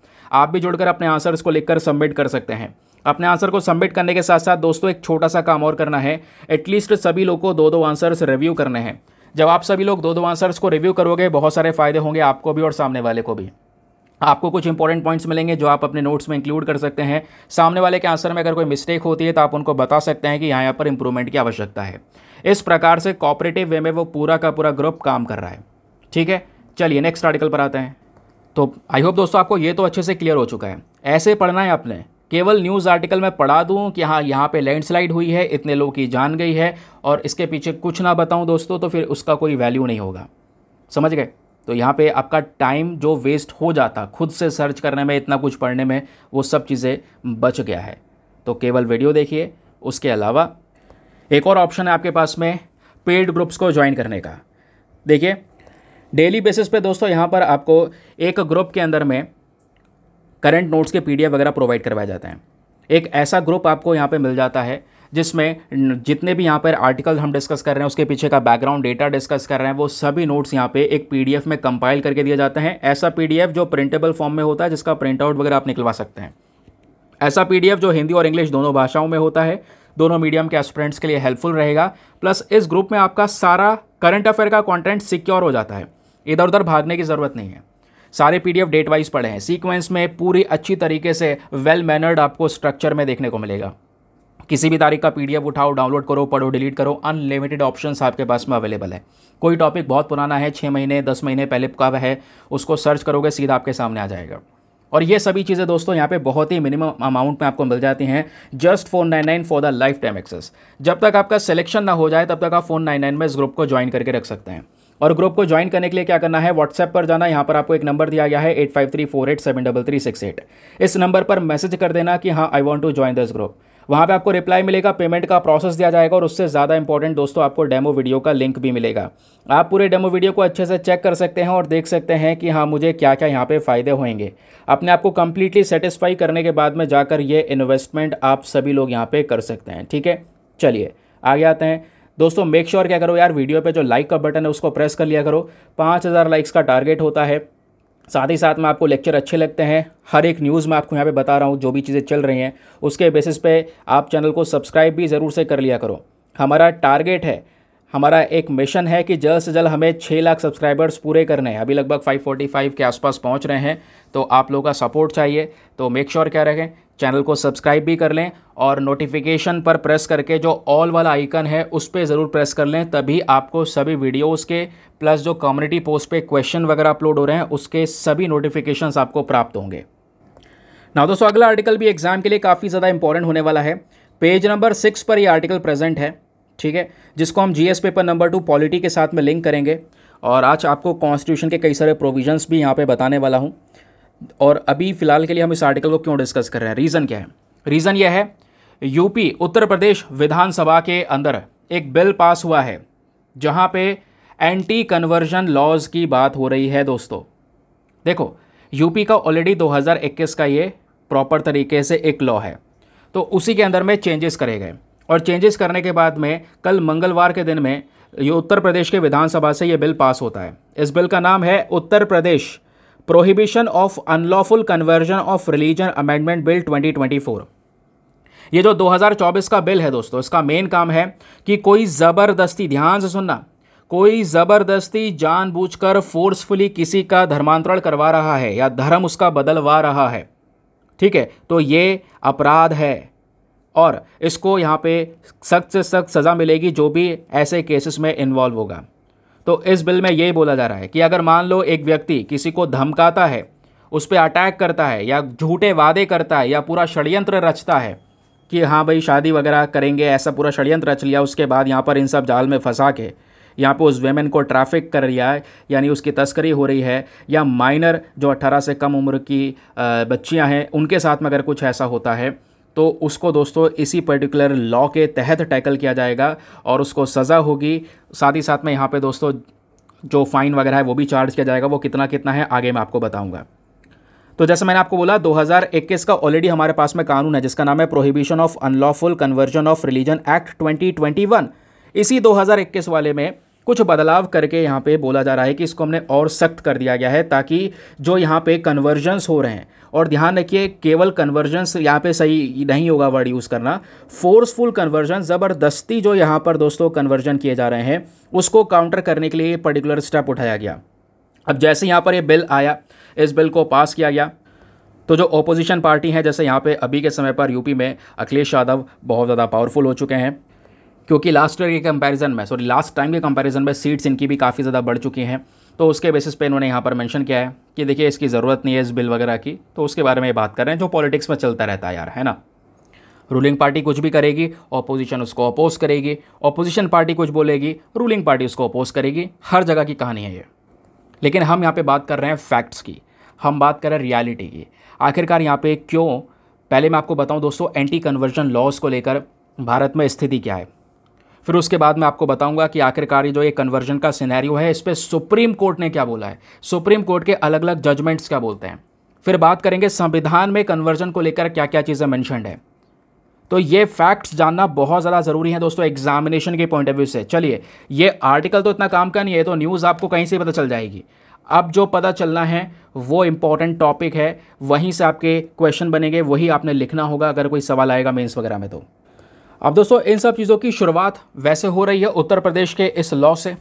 आप भी जुड़कर अपने आंसर्स को लिखकर सबमिट कर सकते हैं अपने आंसर को सबमिट करने के साथ साथ दोस्तों एक छोटा सा काम और करना है एटलीस्ट सभी लोग को दो दो आंसर्स रिव्यू करने हैं जब आप सभी लोग दो दो आंसर्स को रिव्यू करोगे बहुत सारे फ़ायदे होंगे आपको भी और सामने वाले को भी आपको कुछ इंपॉर्टेंट पॉइंट्स मिलेंगे जो आप अपने नोट्स में इंक्लूड कर सकते हैं सामने वाले के आंसर में अगर कोई मिस्टेक होती है तो आप उनको बता सकते हैं कि यहाँ यहाँ पर इंप्रूवमेंट की आवश्यकता है इस प्रकार से कॉपरेटिव वे में वो पूरा का पूरा ग्रुप काम कर रहा है ठीक है चलिए नेक्स्ट आर्टिकल पर आते हैं तो आई होप दोस्तों आपको ये तो अच्छे से क्लियर हो चुका है ऐसे पढ़ना है आपने केवल न्यूज़ आर्टिकल में पढ़ा दूँ कि हाँ यहाँ पे लैंडस्लाइड हुई है इतने लोगों की जान गई है और इसके पीछे कुछ ना बताऊँ दोस्तों तो फिर उसका कोई वैल्यू नहीं होगा समझ गए तो यहाँ पे आपका टाइम जो वेस्ट हो जाता खुद से सर्च करने में इतना कुछ पढ़ने में वो सब चीज़ें बच गया है तो केवल वीडियो देखिए उसके अलावा एक और ऑप्शन है आपके पास में पेड ग्रुप्स को ज्वाइन करने का देखिए डेली बेसिस पे दोस्तों यहाँ पर आपको एक ग्रुप के अंदर में करंट नोट्स के पीडीएफ वगैरह प्रोवाइड करवाए जाते हैं एक ऐसा ग्रुप आपको यहाँ पे मिल जाता है जिसमें जितने भी यहाँ पर आर्टिकल हम डिस्कस कर रहे हैं उसके पीछे का बैकग्राउंड डेटा डिस्कस कर रहे हैं वो सभी नोट्स यहाँ पे एक पीडीएफ में कंपाइल करके दिए जाते हैं ऐसा पीडीएफ जो प्रिंटेबल फॉर्म में होता है जिसका प्रिंट आउट वगैरह आप निकलवा सकते हैं ऐसा पीडीएफ जो हिंदी और इंग्लिश दोनों भाषाओं में होता है दोनों मीडियम के स्टूडेंट्स के लिए हेल्पफुल रहेगा प्लस इस ग्रुप में आपका सारा करंट अफेयर का कॉन्टेंट सिक्योर हो जाता है इधर उधर भागने की ज़रूरत नहीं है सारे पीडीएफ डेट वाइज पड़े हैं सीक्वेंस में पूरी अच्छी तरीके से वेल मैनर्ड आपको स्ट्रक्चर में देखने को मिलेगा किसी भी तारीख का पीडीएफ उठाओ डाउनलोड करो पढ़ो डिलीट करो अनलिमिटेड ऑप्शन आपके पास में अवेलेबल है कोई टॉपिक बहुत पुराना है छः महीने दस महीने पहले का है उसको सर्च करोगे सीधा आपके सामने आ जाएगा और ये सभी चीज़ें दोस्तों यहाँ पे बहुत ही मिनिमम अमाउंट में आपको मिल जाती हैं just phone nine nine for the lifetime access जब तक आपका सिलेक्शन ना हो जाए तब तक आप फोन नाइन नाइन में इस ग्रुप को ज्वाइन करके रख सकते हैं और ग्रुप को ज्वाइन करने के लिए क्या करना है व्हाट्सएप पर जाना यहाँ पर आपको एक नंबर दिया गया है eight five three four eight seven double three six eight इस नंबर पर मैसेज कर देना कि हाँ I want to join this group वहाँ पे आपको रिप्लाई मिलेगा पेमेंट का प्रोसेस दिया जाएगा और उससे ज़्यादा इंपॉर्टेंट दोस्तों आपको डेमो वीडियो का लिंक भी मिलेगा आप पूरे डेमो वीडियो को अच्छे से चेक कर सकते हैं और देख सकते हैं कि हाँ मुझे क्या क्या यहाँ पे फ़ायदे होंगे अपने आप को कम्प्लीटली सेटिस्फाई करने के बाद में जाकर ये इन्वेस्टमेंट आप सभी लोग यहाँ पर कर सकते हैं ठीक है चलिए आगे आते हैं दोस्तों मेक श्योर क्या करो यार वीडियो पे जो लाइक का बटन है उसको प्रेस कर लिया करो पाँच हज़ार लाइक्स का टारगेट होता है साथ ही साथ में आपको लेक्चर अच्छे लगते हैं हर एक न्यूज़ में आपको यहाँ पे बता रहा हूँ जो भी चीज़ें चल रही हैं उसके बेसिस पे आप चैनल को सब्सक्राइब भी ज़रूर से कर लिया करो हमारा टारगेट है हमारा एक मिशन है कि जल्द से जल्द हमें छः लाख सब्सक्राइबर्स पूरे करने हैं अभी लगभग 545 के आसपास पहुंच रहे हैं तो आप लोगों का सपोर्ट चाहिए तो मेक श्योर क्या रखें चैनल को सब्सक्राइब भी कर लें और नोटिफिकेशन पर प्रेस करके जो ऑल वाला आइकन है उस पर ज़रूर प्रेस कर लें तभी आपको सभी वीडियोस के प्लस जो कम्युनिटी पोस्ट पे क्वेश्चन वगैरह अपलोड हो रहे हैं उसके सभी नोटिफिकेशंस आपको प्राप्त होंगे ना दोस्तों अगला आर्टिकल भी एग्ज़ाम के लिए काफ़ी ज़्यादा इंपॉर्टेंट होने वाला है पेज नंबर सिक्स पर ये आर्टिकल प्रेजेंट है ठीक है जिसको हम G paper number two polity के साथ में लिंक करेंगे और आज आपको कॉन्स्टिट्यूशन के कई सारे प्रोविजन्स भी यहाँ पर बताने वाला हूँ और अभी फ़िलहाल के लिए हम इस आर्टिकल को क्यों डिस्कस कर रहे हैं रीज़न क्या है रीज़न यह है यूपी उत्तर प्रदेश विधानसभा के अंदर एक बिल पास हुआ है जहाँ पे एंटी कन्वर्जन लॉज की बात हो रही है दोस्तों देखो यूपी का ऑलरेडी 2021 का ये प्रॉपर तरीके से एक लॉ है तो उसी के अंदर में चेंजेस करे गए और चेंजेस करने के बाद में कल मंगलवार के दिन में ये उत्तर प्रदेश के विधानसभा से ये बिल पास होता है इस बिल का नाम है Uttar Pradesh prohibition of unlawful conversion of religion amendment bill 2024 ये जो 2024 का बिल है दोस्तों इसका मेन काम है कि कोई ज़बरदस्ती ध्यान से सुनना कोई ज़बरदस्ती जानबूझकर फोर्सफुली किसी का धर्मांतरण करवा रहा है या धर्म उसका बदलवा रहा है ठीक है तो ये अपराध है और इसको यहाँ पे सख्त से सख्त सज़ा मिलेगी जो भी ऐसे केसेस में इन्वॉल्व होगा तो इस बिल में ये बोला जा रहा है कि अगर मान लो एक व्यक्ति किसी को धमकाता है उस पर अटैक करता है या झूठे वादे करता है या पूरा षड्यंत्र रचता है कि हाँ भाई शादी वगैरह करेंगे ऐसा पूरा षड्यंत्र रच लिया उसके बाद यहाँ पर इन सब जाल में फंसा के यहाँ पर उस वेमेन को ट्रैफिक कर रहा है यानी उसकी तस्करी हो रही है या माइनर जो 18 से कम उम्र की बच्चियाँ हैं उनके साथ में अगर कुछ ऐसा होता है तो उसको दोस्तों इसी पर्टिकुलर लॉ के तहत टैकल किया जाएगा और उसको सज़ा होगी साथ ही साथ में यहाँ पे दोस्तों जो फ़ाइन वगैरह है वो भी चार्ज किया जाएगा वो कितना कितना है आगे मैं आपको बताऊँगा तो जैसे मैंने आपको बोला 2021 का ऑलरेडी हमारे पास में कानून है जिसका नाम है prohibition of unlawful conversion of religion act 2021 इसी 2021 वाले में कुछ बदलाव करके यहाँ पे बोला जा रहा है कि इसको हमने और सख्त कर दिया गया है ताकि जो यहाँ पे कन्वर्जन्स हो रहे हैं और ध्यान रखिए केवल कन्वर्जन्स यहाँ पे सही नहीं होगा वर्ड यूज़ करना फोर्सफुल कन्वर्जन ज़बरदस्ती जो यहाँ पर दोस्तों कन्वर्जन किए जा रहे हैं उसको काउंटर करने के लिए पर्टिकुलर स्टेप उठाया गया अब जैसे यहाँ पर ये यह बिल आया इस बिल को पास किया गया तो जो ओपोजिशन पार्टी हैं जैसे यहाँ पे अभी के समय पर यूपी में अखिलेश यादव बहुत ज़्यादा पावरफुल हो चुके हैं क्योंकि लास्ट ईयर के कंपैरिजन में सॉरी लास्ट टाइम के कंपैरिजन में सीट्स इनकी भी काफ़ी ज़्यादा बढ़ चुकी हैं तो उसके बेसिस पे इन्होंने यहाँ पर मेंशन किया है कि देखिए इसकी ज़रूरत नहीं है इस बिल वगैरह की तो उसके बारे में बात कर रहे हैं जो पॉलिटिक्स में चलता रहता है यार है ना रूलिंग पार्टी कुछ भी करेगी ऑपोजिशन उसको अपोज करेगी ऑपोजिशन पार्टी कुछ बोलेगी रूलिंग पार्टी उसको अपोज करेगी हर जगह की कहानी है ये लेकिन हम यहाँ पे बात कर रहे हैं फैक्ट्स की हम बात कर रहे हैं रियलिटी की आखिरकार यहाँ पे क्यों पहले मैं आपको बताऊं दोस्तों एंटी कन्वर्जन लॉज को लेकर भारत में स्थिति क्या है फिर उसके बाद मैं आपको बताऊंगा कि आखिरकार जो ये कन्वर्जन का सिनेरियो है इस पर सुप्रीम कोर्ट ने क्या बोला है सुप्रीम कोर्ट के अलग अलग जजमेंट्स क्या बोलते हैं फिर बात करेंगे संविधान में कन्वर्जन को लेकर क्या क्या चीज़ें मैंशनड है तो ये फैक्ट्स जानना बहुत ज़्यादा ज़रूरी है दोस्तों एग्जामिनेशन के पॉइंट ऑफ व्यू से चलिए ये आर्टिकल तो इतना काम का नहीं है तो न्यूज़ आपको कहीं से पता चल जाएगी अब जो पता चलना है वो इंपॉर्टेंट टॉपिक है वहीं से आपके क्वेश्चन बनेंगे वही आपने लिखना होगा अगर कोई सवाल आएगा मेंस वगैरह में तो अब दोस्तों इन सब चीज़ों की शुरुआत वैसे हो रही है उत्तर प्रदेश के इस लॉ से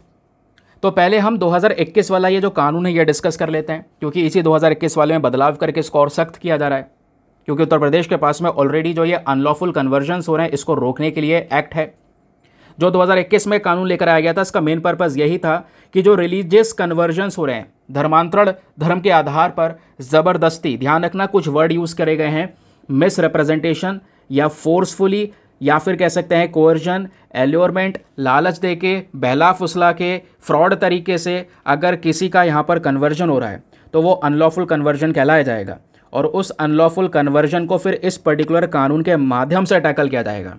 तो पहले हम 2021 वाला ये जो कानून है ये डिस्कस कर लेते हैं क्योंकि इसी 2021 वाले में बदलाव करके इसको और सख्त किया जा रहा है क्योंकि उत्तर प्रदेश के पास में ऑलरेडी जो ये अनलॉफुल कन्वर्जन्स हो रहे हैं इसको रोकने के लिए एक्ट है जो 2021 में कानून लेकर आया गया था इसका मेन पर्पज़ यही था कि जो रिलीजियस कन्वर्जन्स हो रहे हैं धर्मांतरण धर्म के आधार पर ज़बरदस्ती ध्यान रखना कुछ वर्ड यूज़ करे गए हैं मिस रिप्रेजेंटेशन या फोर्सफुली या फिर कह सकते हैं कोअर्जन एल्योरमेंट लालच दे के बहला फुसला के फ्रॉड तरीके से अगर किसी का यहाँ पर कन्वर्जन हो रहा है तो वो अनलॉफुल कन्वर्जन कहलाया जाएगा और उस अनलॉफुल कन्वर्जन को फिर इस पर्टिकुलर कानून के माध्यम से टैकल किया जाएगा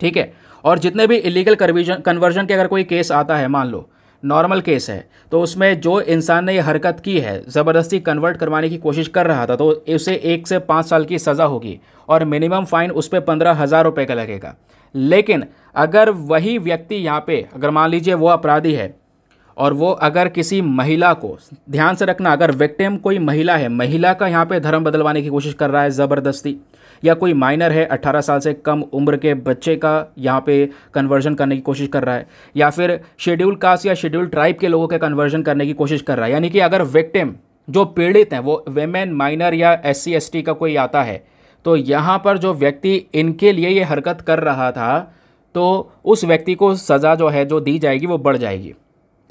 ठीक है और जितने भी इलीगल कन्वर्जन के अगर कोई केस आता है मान लो नॉर्मल केस है तो उसमें जो इंसान ने ये हरकत की है ज़बरदस्ती कन्वर्ट करवाने की कोशिश कर रहा था तो उसे एक से पाँच साल की सज़ा होगी और मिनिमम फ़ाइन उस पर पंद्रह हज़ार रुपये का लगेगा लेकिन अगर वही व्यक्ति यहाँ पे अगर मान लीजिए वो अपराधी है और वो अगर किसी महिला को ध्यान से रखना अगर विक्टिम कोई महिला है महिला का यहाँ पे धर्म बदलवाने की कोशिश कर रहा है ज़बरदस्ती या कोई माइनर है 18 साल से कम उम्र के बच्चे का यहाँ पे कन्वर्जन करने की कोशिश कर रहा है या फिर शेड्यूल कास्ट या शेड्यूल ट्राइब के लोगों के कन्वर्जन करने की कोशिश कर रहा है यानी कि अगर विक्टिम जो पीड़ित हैं वो वेमेन माइनर या एस सी एस टी का कोई आता है तो यहाँ पर जो व्यक्ति इनके लिए ये हरकत कर रहा था तो उस व्यक्ति को सज़ा जो है जो दी जाएगी वो बढ़ जाएगी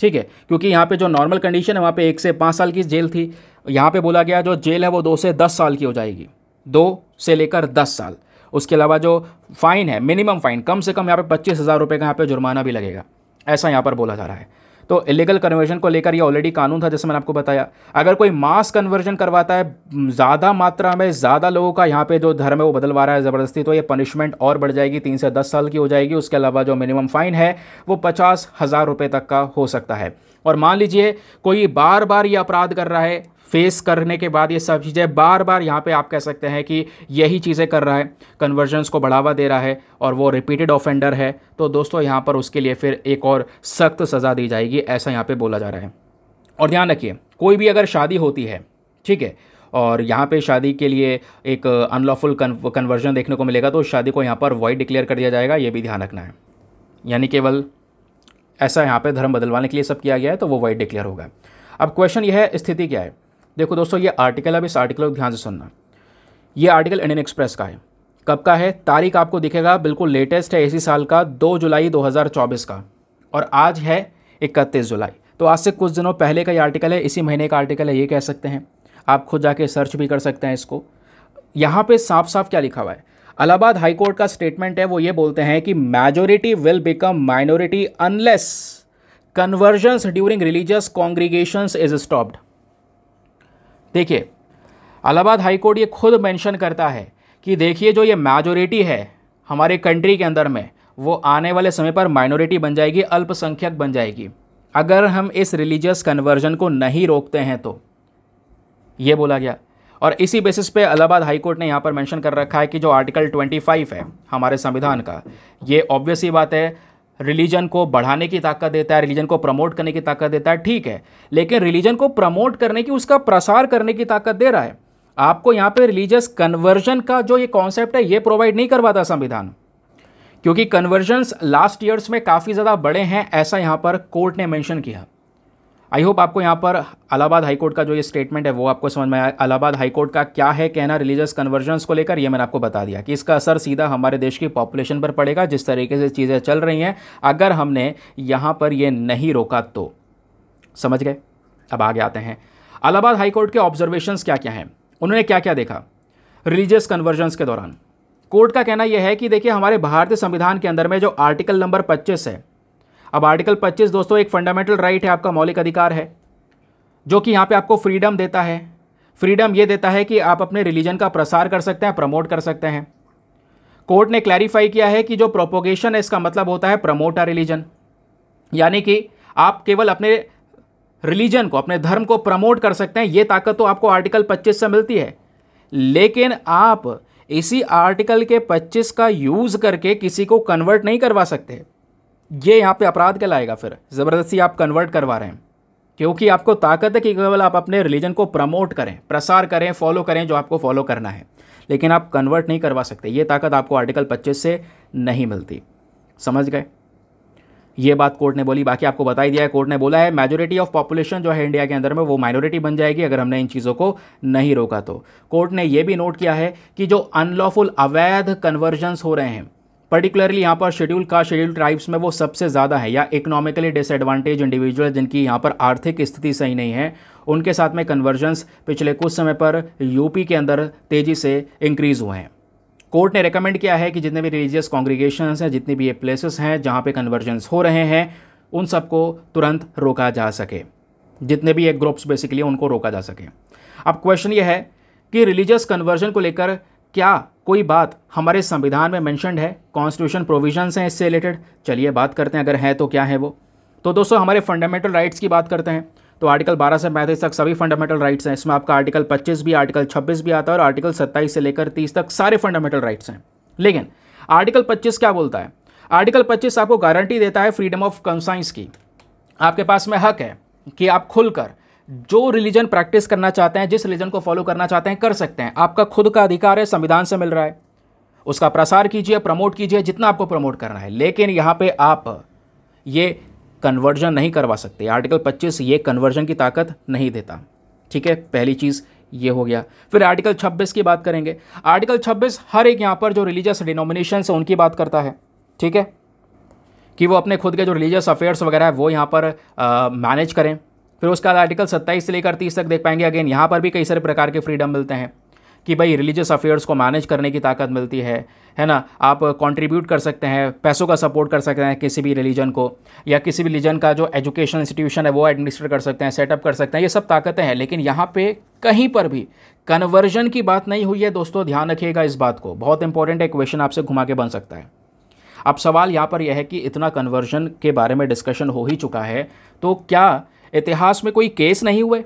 ठीक है क्योंकि यहाँ पे जो नॉर्मल कंडीशन है वहाँ पे एक से पाँच साल की जेल थी यहाँ पे बोला गया जो जेल है वो दो से दस साल की हो जाएगी दो से लेकर दस साल उसके अलावा जो फ़ाइन है मिनिमम फ़ाइन कम से कम यहाँ पे पच्चीस हज़ार रुपये का यहाँ पे जुर्माना भी लगेगा ऐसा यहाँ पर बोला जा रहा है तो इलीगल कन्वर्जन को लेकर ये ऑलरेडी कानून था जैसे मैंने आपको बताया अगर कोई मास कन्वर्जन करवाता है ज़्यादा मात्रा में ज़्यादा लोगों का यहाँ पे जो धर्म है वो बदलवा रहा है ज़बरदस्ती तो ये पनिशमेंट और बढ़ जाएगी तीन से दस साल की हो जाएगी उसके अलावा जो मिनिमम फ़ाइन है वो पचास हज़ार रुपये तक का हो सकता है और मान लीजिए कोई बार बार ये अपराध कर रहा है फेस करने के बाद ये सब चीज़ें बार बार यहाँ पे आप कह सकते हैं कि यही चीज़ें कर रहा है कन्वर्जन्स को बढ़ावा दे रहा है और वो रिपीटेड ऑफेंडर है तो दोस्तों यहाँ पर उसके लिए फिर एक और सख्त सज़ा दी जाएगी ऐसा यहाँ पर बोला जा रहा है और ध्यान रखिए कोई भी अगर शादी होती है ठीक है और यहाँ पे शादी के लिए एक अनलॉफुल कन्वर्जन देखने को मिलेगा तो उस शादी को यहाँ पर वॉइड डिक्लेयर कर दिया जाएगा ये भी ध्यान रखना है यानी केवल ऐसा यहाँ पे धर्म बदलवाने के लिए सब किया गया है तो वो वाइट डिक्लेयर होगा अब क्वेश्चन यह है स्थिति क्या है देखो दोस्तों ये आर्टिकल अब इस आर्टिकल को ध्यान से सुनना ये आर्टिकल इंडियन एक्सप्रेस का है कब का है तारीख आपको दिखेगा बिल्कुल लेटेस्ट है इसी साल का दो जुलाई दो का और आज है इकतीस जुलाई तो आज से कुछ दिनों पहले का ये आर्टिकल है इसी महीने का आर्टिकल है ये कह सकते हैं आप खुद जाके सर्च भी कर सकते हैं इसको यहाँ पे साफ साफ क्या लिखा हुआ है अलाहाबाद हाईकोर्ट का स्टेटमेंट है वो ये बोलते हैं कि majority will become minority unless conversions during religious congregations is stopped देखिए अलाहाबाद हाईकोर्ट ये खुद मेंशन करता है कि देखिए जो ये मेजोरिटी है हमारे कंट्री के अंदर में वो आने वाले समय पर माइनॉरिटी बन जाएगी अल्पसंख्यक बन जाएगी अगर हम इस रिलीजियस कन्वर्जन को नहीं रोकते हैं तो ये बोला गया और इसी बेसिस पे इलाहाबाद हाईकोर्ट ने यहाँ पर मेंशन कर रखा है कि जो आर्टिकल 25 है हमारे संविधान का ये ऑब्वियस ही बात है रिलीजन को बढ़ाने की ताकत देता है रिलीजन को प्रमोट करने की ताकत देता है ठीक है लेकिन रिलीजन को प्रमोट करने की उसका प्रसार करने की ताकत दे रहा है आपको यहाँ पर रिलीजियस कन्वर्जन का जो ये कॉन्सेप्ट है ये प्रोवाइड नहीं करवाता संविधान क्योंकि कन्वर्जन्स लास्ट ईयर्स में काफ़ी ज़्यादा बड़े हैं ऐसा यहाँ पर कोर्ट ने मेंशन किया आई होप आपको यहाँ पर अलाहाबाद हाईकोर्ट का जो ये स्टेटमेंट है वो आपको समझ में आया अलाहाबाद हाईकोर्ट का क्या है कहना रिलीजियस कन्वर्जन्स को लेकर ये मैंने आपको बता दिया कि इसका असर सीधा हमारे देश की पॉपुलेशन पर पड़ेगा जिस तरीके से चीज़ें चल रही हैं अगर हमने यहाँ पर ये नहीं रोका तो समझ गए अब आगे आते हैं अलाहाबाद हाईकोर्ट के ऑब्जर्वेशन क्या क्या हैं उन्होंने क्या क्या देखा रिलीजियस कन्वर्जन्स के दौरान कोर्ट का कहना यह है कि देखिए हमारे भारतीय संविधान के अंदर में जो आर्टिकल नंबर 25 है अब आर्टिकल 25 दोस्तों एक फंडामेंटल राइट है आपका मौलिक अधिकार है जो कि यहाँ पे आपको फ्रीडम देता है फ्रीडम ये देता है कि आप अपने रिलीजन का प्रसार कर सकते हैं प्रमोट कर सकते हैं कोर्ट ने क्लैरिफाई किया है कि जो प्रोपोगेशन है इसका मतलब होता है प्रमोट आ रिलीजन यानी कि आप केवल अपने रिलीजन को अपने धर्म को प्रमोट कर सकते हैं ये ताकत तो आपको आर्टिकल 25 से मिलती है लेकिन आप इसी आर्टिकल के 25 का यूज़ करके किसी को कन्वर्ट नहीं करवा सकते ये यहाँ पे अपराध कहलाएगा फिर ज़बरदस्ती आप कन्वर्ट करवा रहे हैं क्योंकि आपको ताकत है कि केवल आप अपने रिलीजन को प्रमोट करें प्रसार करें फॉलो करें जो आपको फॉलो करना है लेकिन आप कन्वर्ट नहीं करवा सकते ये ताकत आपको आर्टिकल 25 से नहीं मिलती समझ गए ये बात कोर्ट ने बोली बाकी आपको बताई दिया है कोर्ट ने बोला है मेजोरिटी ऑफ पॉपुलेशन जो है इंडिया के अंदर में वो माइनॉरिटी बन जाएगी अगर हमने इन चीज़ों को नहीं रोका तो कोर्ट ने ये भी नोट किया है कि जो अनलॉफुल अवैध कन्वर्जन्स हो रहे हैं पर्टिकुलरली यहाँ पर शेड्यूल का शेड्यूल ट्राइब्स में वो सबसे ज़्यादा है या इकोनॉमिकली डिसएडवांटेज इंडिविजुअल जिनकी यहाँ पर आर्थिक स्थिति सही नहीं है उनके साथ में कन्वर्जेंस पिछले कुछ समय पर यूपी के अंदर तेज़ी से इंक्रीज़ हुए हैं कोर्ट ने रिकमेंड किया है कि जितने भी रिलीजियस कॉन्ग्रीगेशन हैं जितनी भी ये प्लेसेस हैं जहाँ पे कन्वर्जेंस हो रहे हैं उन सबको तुरंत रोका जा सके जितने भी ये ग्रुप्स बेसिकली उनको रोका जा सके अब क्वेश्चन ये है कि रिलीजियस कन्वर्जन को लेकर क्या कोई बात हमारे संविधान में मैंशनड है कॉन्स्टिट्यूशन प्रोविजन हैं इससे रिलेटेड चलिए बात करते हैं अगर हैं तो क्या है वो तो दोस्तों हमारे फंडामेंटल राइट्स की बात करते हैं तो आर्टिकल 12 से पैंतीस तक सभी फंडामेंटल राइट्स हैं इसमें आपका आर्टिकल 25 भी आर्टिकल 26 भी आता है और आर्टिकल 27 से लेकर 30 तक सारे फंडामेंटल राइट्स हैं लेकिन आर्टिकल 25 क्या बोलता है आर्टिकल 25 आपको गारंटी देता है फ्रीडम ऑफ कंसाइंस की आपके पास में हक है कि आप खुलकर जो रिलीजन प्रैक्टिस करना चाहते हैं जिस रिलीजन को फॉलो करना चाहते हैं कर सकते हैं आपका खुद का अधिकार है संविधान से मिल रहा है उसका प्रसार कीजिए प्रमोट कीजिए जितना आपको प्रमोट करना है लेकिन यहाँ पे आप ये कन्वर्जन नहीं करवा सकते आर्टिकल 25 ये कन्वर्जन की ताकत नहीं देता ठीक है पहली चीज़ ये हो गया फिर आर्टिकल 26 की बात करेंगे आर्टिकल 26 हर एक यहाँ पर जो रिलीजियस डिनोमिनेशन है उनकी बात करता है ठीक है कि वो अपने खुद के जो रिलीजियस अफेयर्स वगैरह है वो यहाँ पर मैनेज करें फिर उसके बाद आर्टिकल सत्ताईस से लेकर तीस तक देख पाएंगे अगेन यहाँ पर भी कई सारे प्रकार के फ्रीडम मिलते हैं कि भाई रिलीजियस अफेयर्स को मैनेज करने की ताकत मिलती है है ना आप कंट्रीब्यूट कर सकते हैं पैसों का सपोर्ट कर सकते हैं किसी भी रिलीजन को या किसी भी रिलीजन का जो एजुकेशन इंस्टीट्यूशन है वो एडमिनिस्ट्रेट कर सकते हैं सेटअप कर सकते हैं ये सब ताकतें हैं लेकिन यहाँ पे कहीं पर भी कन्वर्जन की बात नहीं हुई है दोस्तों ध्यान रखिएगा इस बात को बहुत इंपॉर्टेंट एक क्वेश्चन आपसे घुमा के बन सकता है अब सवाल यहाँ पर यह है कि इतना कन्वर्जन के बारे में डिस्कशन हो ही चुका है तो क्या इतिहास में कोई केस नहीं हुए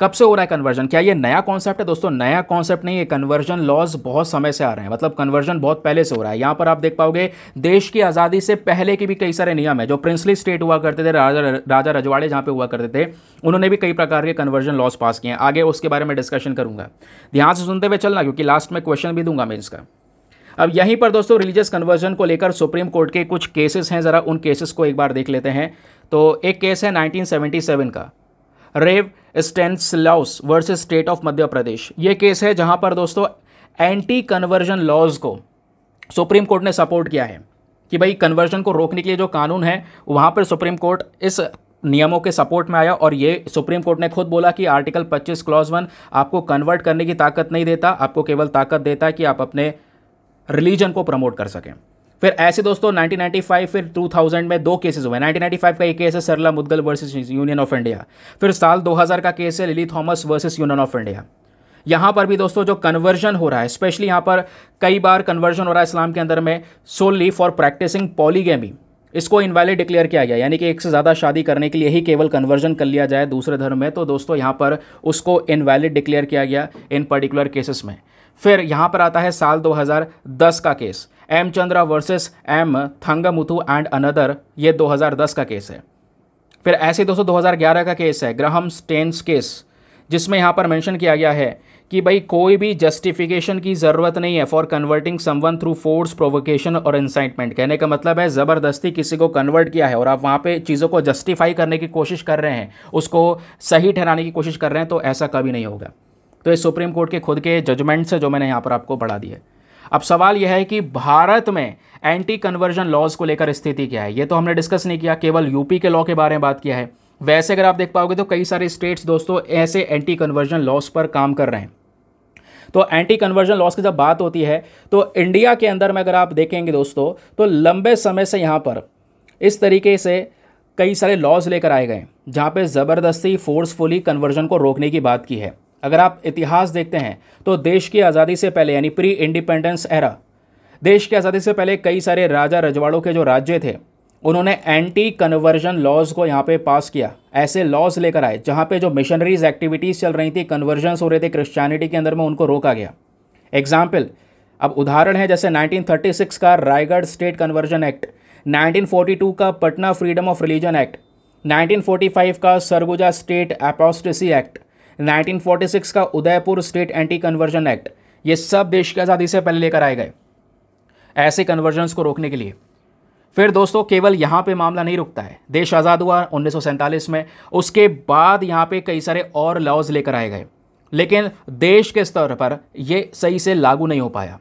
कब से हो रहा है कन्वर्जन क्या ये नया कॉन्सेप्ट है दोस्तों नया कॉन्सेप्ट नहीं है कन्वर्जन लॉज बहुत समय से आ रहे हैं मतलब कन्वर्जन बहुत पहले से हो रहा है यहाँ पर आप देख पाओगे देश की आज़ादी से पहले के भी कई सारे नियम है जो प्रिंसली स्टेट हुआ करते थे राजा राजा रजवाड़े जहाँ पे हुआ करते थे उन्होंने भी कई प्रकार के कन्वर्जन लॉज पास किए हैं आगे उसके बारे में डिस्कशन करूँगा ध्यान से सुनते हुए चलना क्योंकि लास्ट में क्वेश्चन भी दूंगा मैं इसका अब यहीं पर दोस्तों रिलीजियस कन्वर्जन को लेकर सुप्रीम कोर्ट के कुछ केसेस हैं ज़रा उन केसेस को एक बार देख लेते हैं तो एक केस है 1977 का Rev Stanislaus versus state of Madhya Pradesh ये केस है जहाँ पर दोस्तों एंटी कन्वर्जन लॉज को सुप्रीम कोर्ट ने सपोर्ट किया है कि भाई कन्वर्जन को रोकने के लिए जो कानून है वहाँ पर सुप्रीम कोर्ट इस नियमों के सपोर्ट में आया और ये सुप्रीम कोर्ट ने खुद बोला कि आर्टिकल 25 क्लॉज वन आपको कन्वर्ट करने की ताकत नहीं देता आपको केवल ताकत देता है कि आप अपने रिलीजन को प्रमोट कर सकें फिर ऐसे दोस्तों 1995 फिर 2000 में दो केसेस हुए 1995 का एक केस है Sarla Mudgal versus union of India फिर साल 2000 का केस है Lily Thomas versus union of India यहाँ पर भी दोस्तों जो कन्वर्जन हो रहा है स्पेशली यहाँ पर कई बार कन्वर्जन हो रहा है इस्लाम के अंदर में सोलली फॉर प्रैक्टिसिंग पॉलीगेमी इसको इनवैलिड डिक्लेयर किया गया यानी कि एक से ज़्यादा शादी करने के लिए ही केवल कन्वर्जन कर लिया जाए दूसरे धर्म में तो दोस्तों यहाँ पर उसको इनवैलिड डिक्लेयर किया गया इन पर्टिकुलर केसेस में फिर यहाँ पर आता है साल 2010 का case M Chandra versus M Thangamuthu and another ये 2010 का केस है फिर ऐसे दोस्तों 2011 का केस है ग्रहम स्टेन्स केस जिसमें यहाँ पर मेंशन किया गया है कि भाई कोई भी जस्टिफिकेशन की ज़रूरत नहीं है for converting someone through force provocation और इंसाइटमेंट कहने का मतलब है ज़बरदस्ती किसी को कन्वर्ट किया है और आप वहाँ पे चीज़ों को जस्टिफाई करने की कोशिश कर रहे हैं उसको सही ठहराने की कोशिश कर रहे हैं तो ऐसा कभी नहीं होगा तो ये सुप्रीम कोर्ट के खुद के जजमेंट से जो मैंने यहाँ पर आपको पढ़ा दिया अब सवाल यह है कि भारत में एंटी कन्वर्जन लॉज को लेकर स्थिति क्या है ये तो हमने डिस्कस नहीं किया केवल यूपी के लॉ के बारे में बात किया है वैसे अगर आप देख पाओगे तो कई सारे स्टेट्स दोस्तों ऐसे एंटी कन्वर्जन लॉज पर काम कर रहे हैं तो एंटी कन्वर्जन लॉस की जब बात होती है तो इंडिया के अंदर में अगर आप देखेंगे दोस्तों तो लंबे समय से यहाँ पर इस तरीके से कई सारे लॉज लेकर आए गए जहाँ पे ज़बरदस्ती फोर्सफुली कन्वर्जन को रोकने की बात की है अगर आप इतिहास देखते हैं तो देश की आज़ादी से पहले यानी प्री इंडिपेंडेंस एरा देश की आज़ादी से पहले कई सारे राजा रजवाड़ों के जो राज्य थे उन्होंने एंटी कन्वर्जन लॉज को यहाँ पे पास किया ऐसे लॉज लेकर आए जहाँ पे जो मिशनरीज एक्टिविटीज़ चल रही थी कन्वर्जन्स हो रहे थे क्रिश्चियनिटी के अंदर में उनको रोका गया एग्जाम्पल अब उदाहरण है जैसे 1936 का रायगढ़ स्टेट कन्वर्जन एक्ट 1942 का Patna freedom of religion act 1945 का सरगुजा स्टेट एपोस्टेसी एक्ट 1946 का Udaipur state anti conversion act ये सब देश की आज़ादी से पहले लेकर आए गए ऐसे कन्वर्जन्स को रोकने के लिए फिर दोस्तों केवल यहाँ पे मामला नहीं रुकता है देश आज़ाद हुआ उन्नीस में उसके बाद यहाँ पे कई सारे और लॉज लेकर आए गए लेकिन देश के स्तर पर ये सही से लागू नहीं हो पाया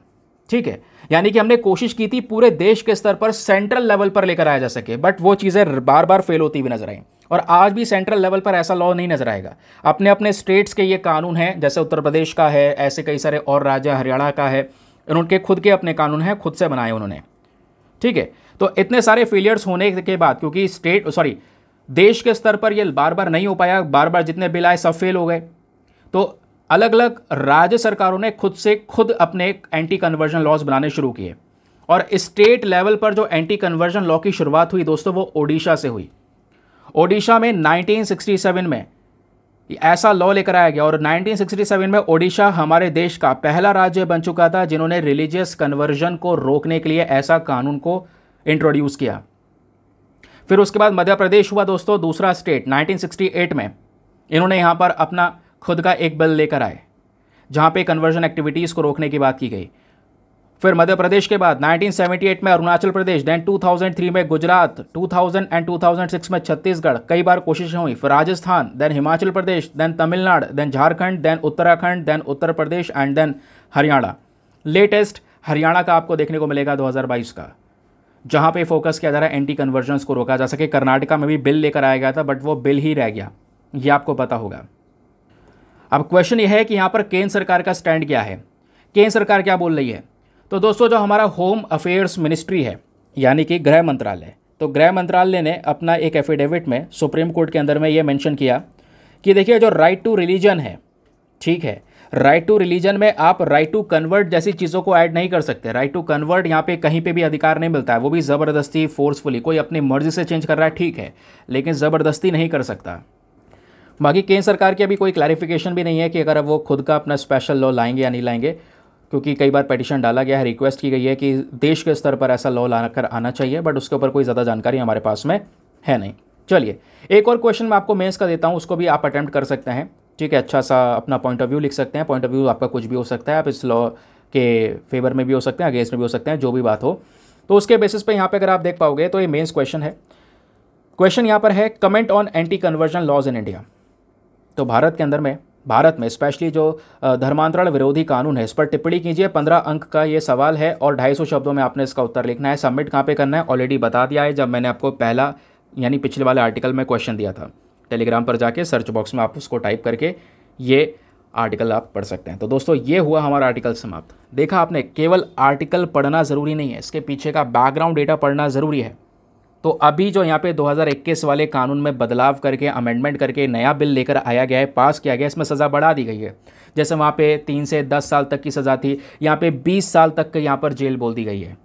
ठीक है यानी कि हमने कोशिश की थी पूरे देश के स्तर पर सेंट्रल लेवल पर लेकर आया जा सके बट वो चीज़ें बार बार फेल होती हुई नजर आई और आज भी सेंट्रल लेवल पर ऐसा लॉ नहीं नज़र आएगा अपने अपने स्टेट्स के ये कानून हैं जैसे उत्तर प्रदेश का है ऐसे कई सारे और राज्य हरियाणा का है उनके खुद के अपने कानून हैं खुद से बनाए उन्होंने ठीक है तो इतने सारे फेलियर्स होने के बाद क्योंकि स्टेट सॉरी देश के स्तर पर यह बार बार नहीं हो पाया बार बार जितने बिल आए सब फेल हो गए तो अलग अलग राज्य सरकारों ने खुद से खुद अपने एंटी कन्वर्जन लॉज बनाने शुरू किए और स्टेट लेवल पर जो एंटी कन्वर्जन लॉ की शुरुआत हुई दोस्तों वो ओडिशा से हुई ओडिशा में 1967 में ऐसा लॉ लेकर आया गया और 1967 में ओडिशा हमारे देश का पहला राज्य बन चुका था जिन्होंने रिलीजियस कन्वर्जन को रोकने के लिए ऐसा कानून को इंट्रोड्यूस किया फिर उसके बाद मध्य प्रदेश हुआ दोस्तों दूसरा स्टेट 1968 में इन्होंने यहाँ पर अपना खुद का एक बिल लेकर आए जहाँ पे कन्वर्जन एक्टिविटीज़ को रोकने की बात की गई फिर मध्य प्रदेश के बाद 1978 में अरुणाचल प्रदेश देन 2003 में गुजरात 2000 एंड 2006 में छत्तीसगढ़ कई बार कोशिशें हुई फिर Rajasthan then Himachal Pradesh then Tamil Nadu then Jharkhand then Uttarakhand then Uttar Pradesh and then Haryana latest Haryana का आपको देखने को मिलेगा 2022 का जहां पे फोकस किया जा रहा है एंटी कन्वर्जन को रोका जा सके कर्नाटका में भी बिल लेकर आया गया था बट वो बिल ही रह गया ये आपको पता होगा अब क्वेश्चन यह है कि यहाँ पर केंद्र सरकार का स्टैंड क्या है केंद्र सरकार क्या बोल रही है तो दोस्तों जो हमारा होम अफेयर्स मिनिस्ट्री है यानी कि गृह मंत्रालय तो गृह मंत्रालय ने अपना एक एफिडेविट में सुप्रीम कोर्ट के अंदर में ये मेंशन किया कि देखिए जो राइट टू रिलीजन है ठीक है राइट टू रिलीजन में आप राइट टू कन्वर्ट जैसी चीज़ों को ऐड नहीं कर सकते राइट टू कन्वर्ट यहाँ पे कहीं पे भी अधिकार नहीं मिलता है वो भी ज़बरदस्ती फोर्सफुली कोई अपनी मर्जी से चेंज कर रहा है ठीक है लेकिन ज़बरदस्ती नहीं कर सकता बाकी केंद्र सरकार की अभी कोई क्लैरिफिकेशन भी नहीं है कि अगर अब वो खुद का अपना स्पेशल लॉ लाएंगे या नहीं लाएंगे क्योंकि कई बार पटिशन डाला गया है रिक्वेस्ट की गई है कि देश के स्तर पर ऐसा लॉ ला कर आना चाहिए बट उसके ऊपर कोई ज़्यादा जानकारी हमारे पास में है नहीं चलिए एक और क्वेश्चन मैं आपको मेंस का देता हूँ उसको भी आप अटैम्प्ट कर सकते हैं ठीक है अच्छा सा अपना पॉइंट ऑफ व्यू लिख सकते हैं पॉइंट ऑफ व्यू आपका कुछ भी हो सकता है आप इस लॉ के फेवर में भी हो सकते हैं अगेंस्ट में भी हो सकते हैं जो भी बात हो तो उसके बेसिस पर यहाँ पर अगर आप देख पाओगे तो ये मेन्स क्वेश्चन है क्वेश्चन यहाँ पर है comment on anti conversion laws in India तो भारत के अंदर में भारत में स्पेशली जो धर्मांतरण विरोधी कानून है इस पर टिप्पणी कीजिए पंद्रह अंक का ये सवाल है और ढाई सौ शब्दों में आपने इसका उत्तर लिखना है सबमिट कहाँ पे करना है ऑलरेडी बता दिया है जब मैंने आपको पहला यानी पिछले वाले आर्टिकल में क्वेश्चन दिया था टेलीग्राम पर जाके सर्च बॉक्स में आप उसको टाइप करके ये आर्टिकल आप पढ़ सकते हैं तो दोस्तों ये हुआ हमारा आर्टिकल समाप्त देखा आपने केवल आर्टिकल पढ़ना ज़रूरी नहीं है इसके पीछे का बैकग्राउंड डेटा पढ़ना ज़रूरी है तो अभी जो यहाँ पे 2021 वाले कानून में बदलाव करके अमेंडमेंट करके नया बिल लेकर आया गया है पास किया गया है इसमें सज़ा बढ़ा दी गई है जैसे वहाँ पे तीन से दस साल तक की सज़ा थी यहाँ पे बीस साल तक यहाँ पर जेल बोल दी गई है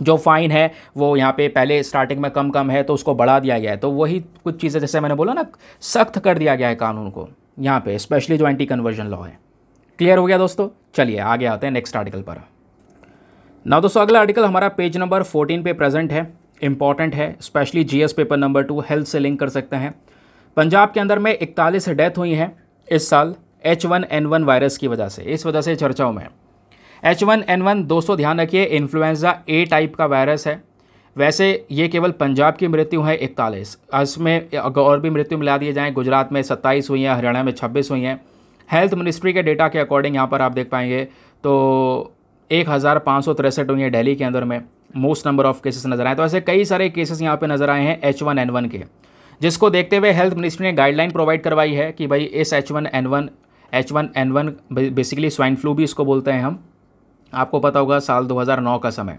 जो फ़ाइन है वो यहाँ पे पहले स्टार्टिंग में कम कम है तो उसको बढ़ा दिया गया है तो वही कुछ चीज़ें जैसे मैंने बोला ना सख्त कर दिया गया है कानून को यहाँ पे स्पेशली जो एंटी कन्वर्जन लॉ है क्लियर हो गया दोस्तों चलिए आगे आते हैं नेक्स्ट आर्टिकल पर ना दोस्तों अगला आर्टिकल हमारा पेज नंबर 14 पे प्रेजेंट है इंपॉर्टेंट है specially GS paper number two health से लिंक कर सकते हैं पंजाब के अंदर में इकतालीस डेथ हुई हैं इस साल H one N one virus की वजह से इस वजह से चर्चाओं में एच वन एन वन दोस्तों ध्यान रखिए इन्फ्लुएंजा ए टाइप का वायरस है वैसे ये केवल पंजाब की मृत्यु है इकतालीस इसमें और भी मृत्यु मिला दिए जाएँ गुजरात में सत्ताईस हुई हैं हरियाणा में छब्बीस हुई हैं हेल्थ मिनिस्ट्री के डेटा के अकॉर्डिंग यहाँ पर आप देख पाएंगे तो एक हज़ार पाँच सौ तिरसठ हुई हैं दिल्ली के अंदर में मोस्ट नंबर ऑफ केसेस नजर आए तो ऐसे कई सारे केसेस यहाँ पे नजर आए हैं एच वन एन वन के जिसको देखते हुए हेल्थ मिनिस्ट्री ने गाइडलाइन प्रोवाइड करवाई है कि भाई इस H one N one H one N one basically swine flu भी इसको बोलते हैं हम आपको पता होगा साल 2009 का समय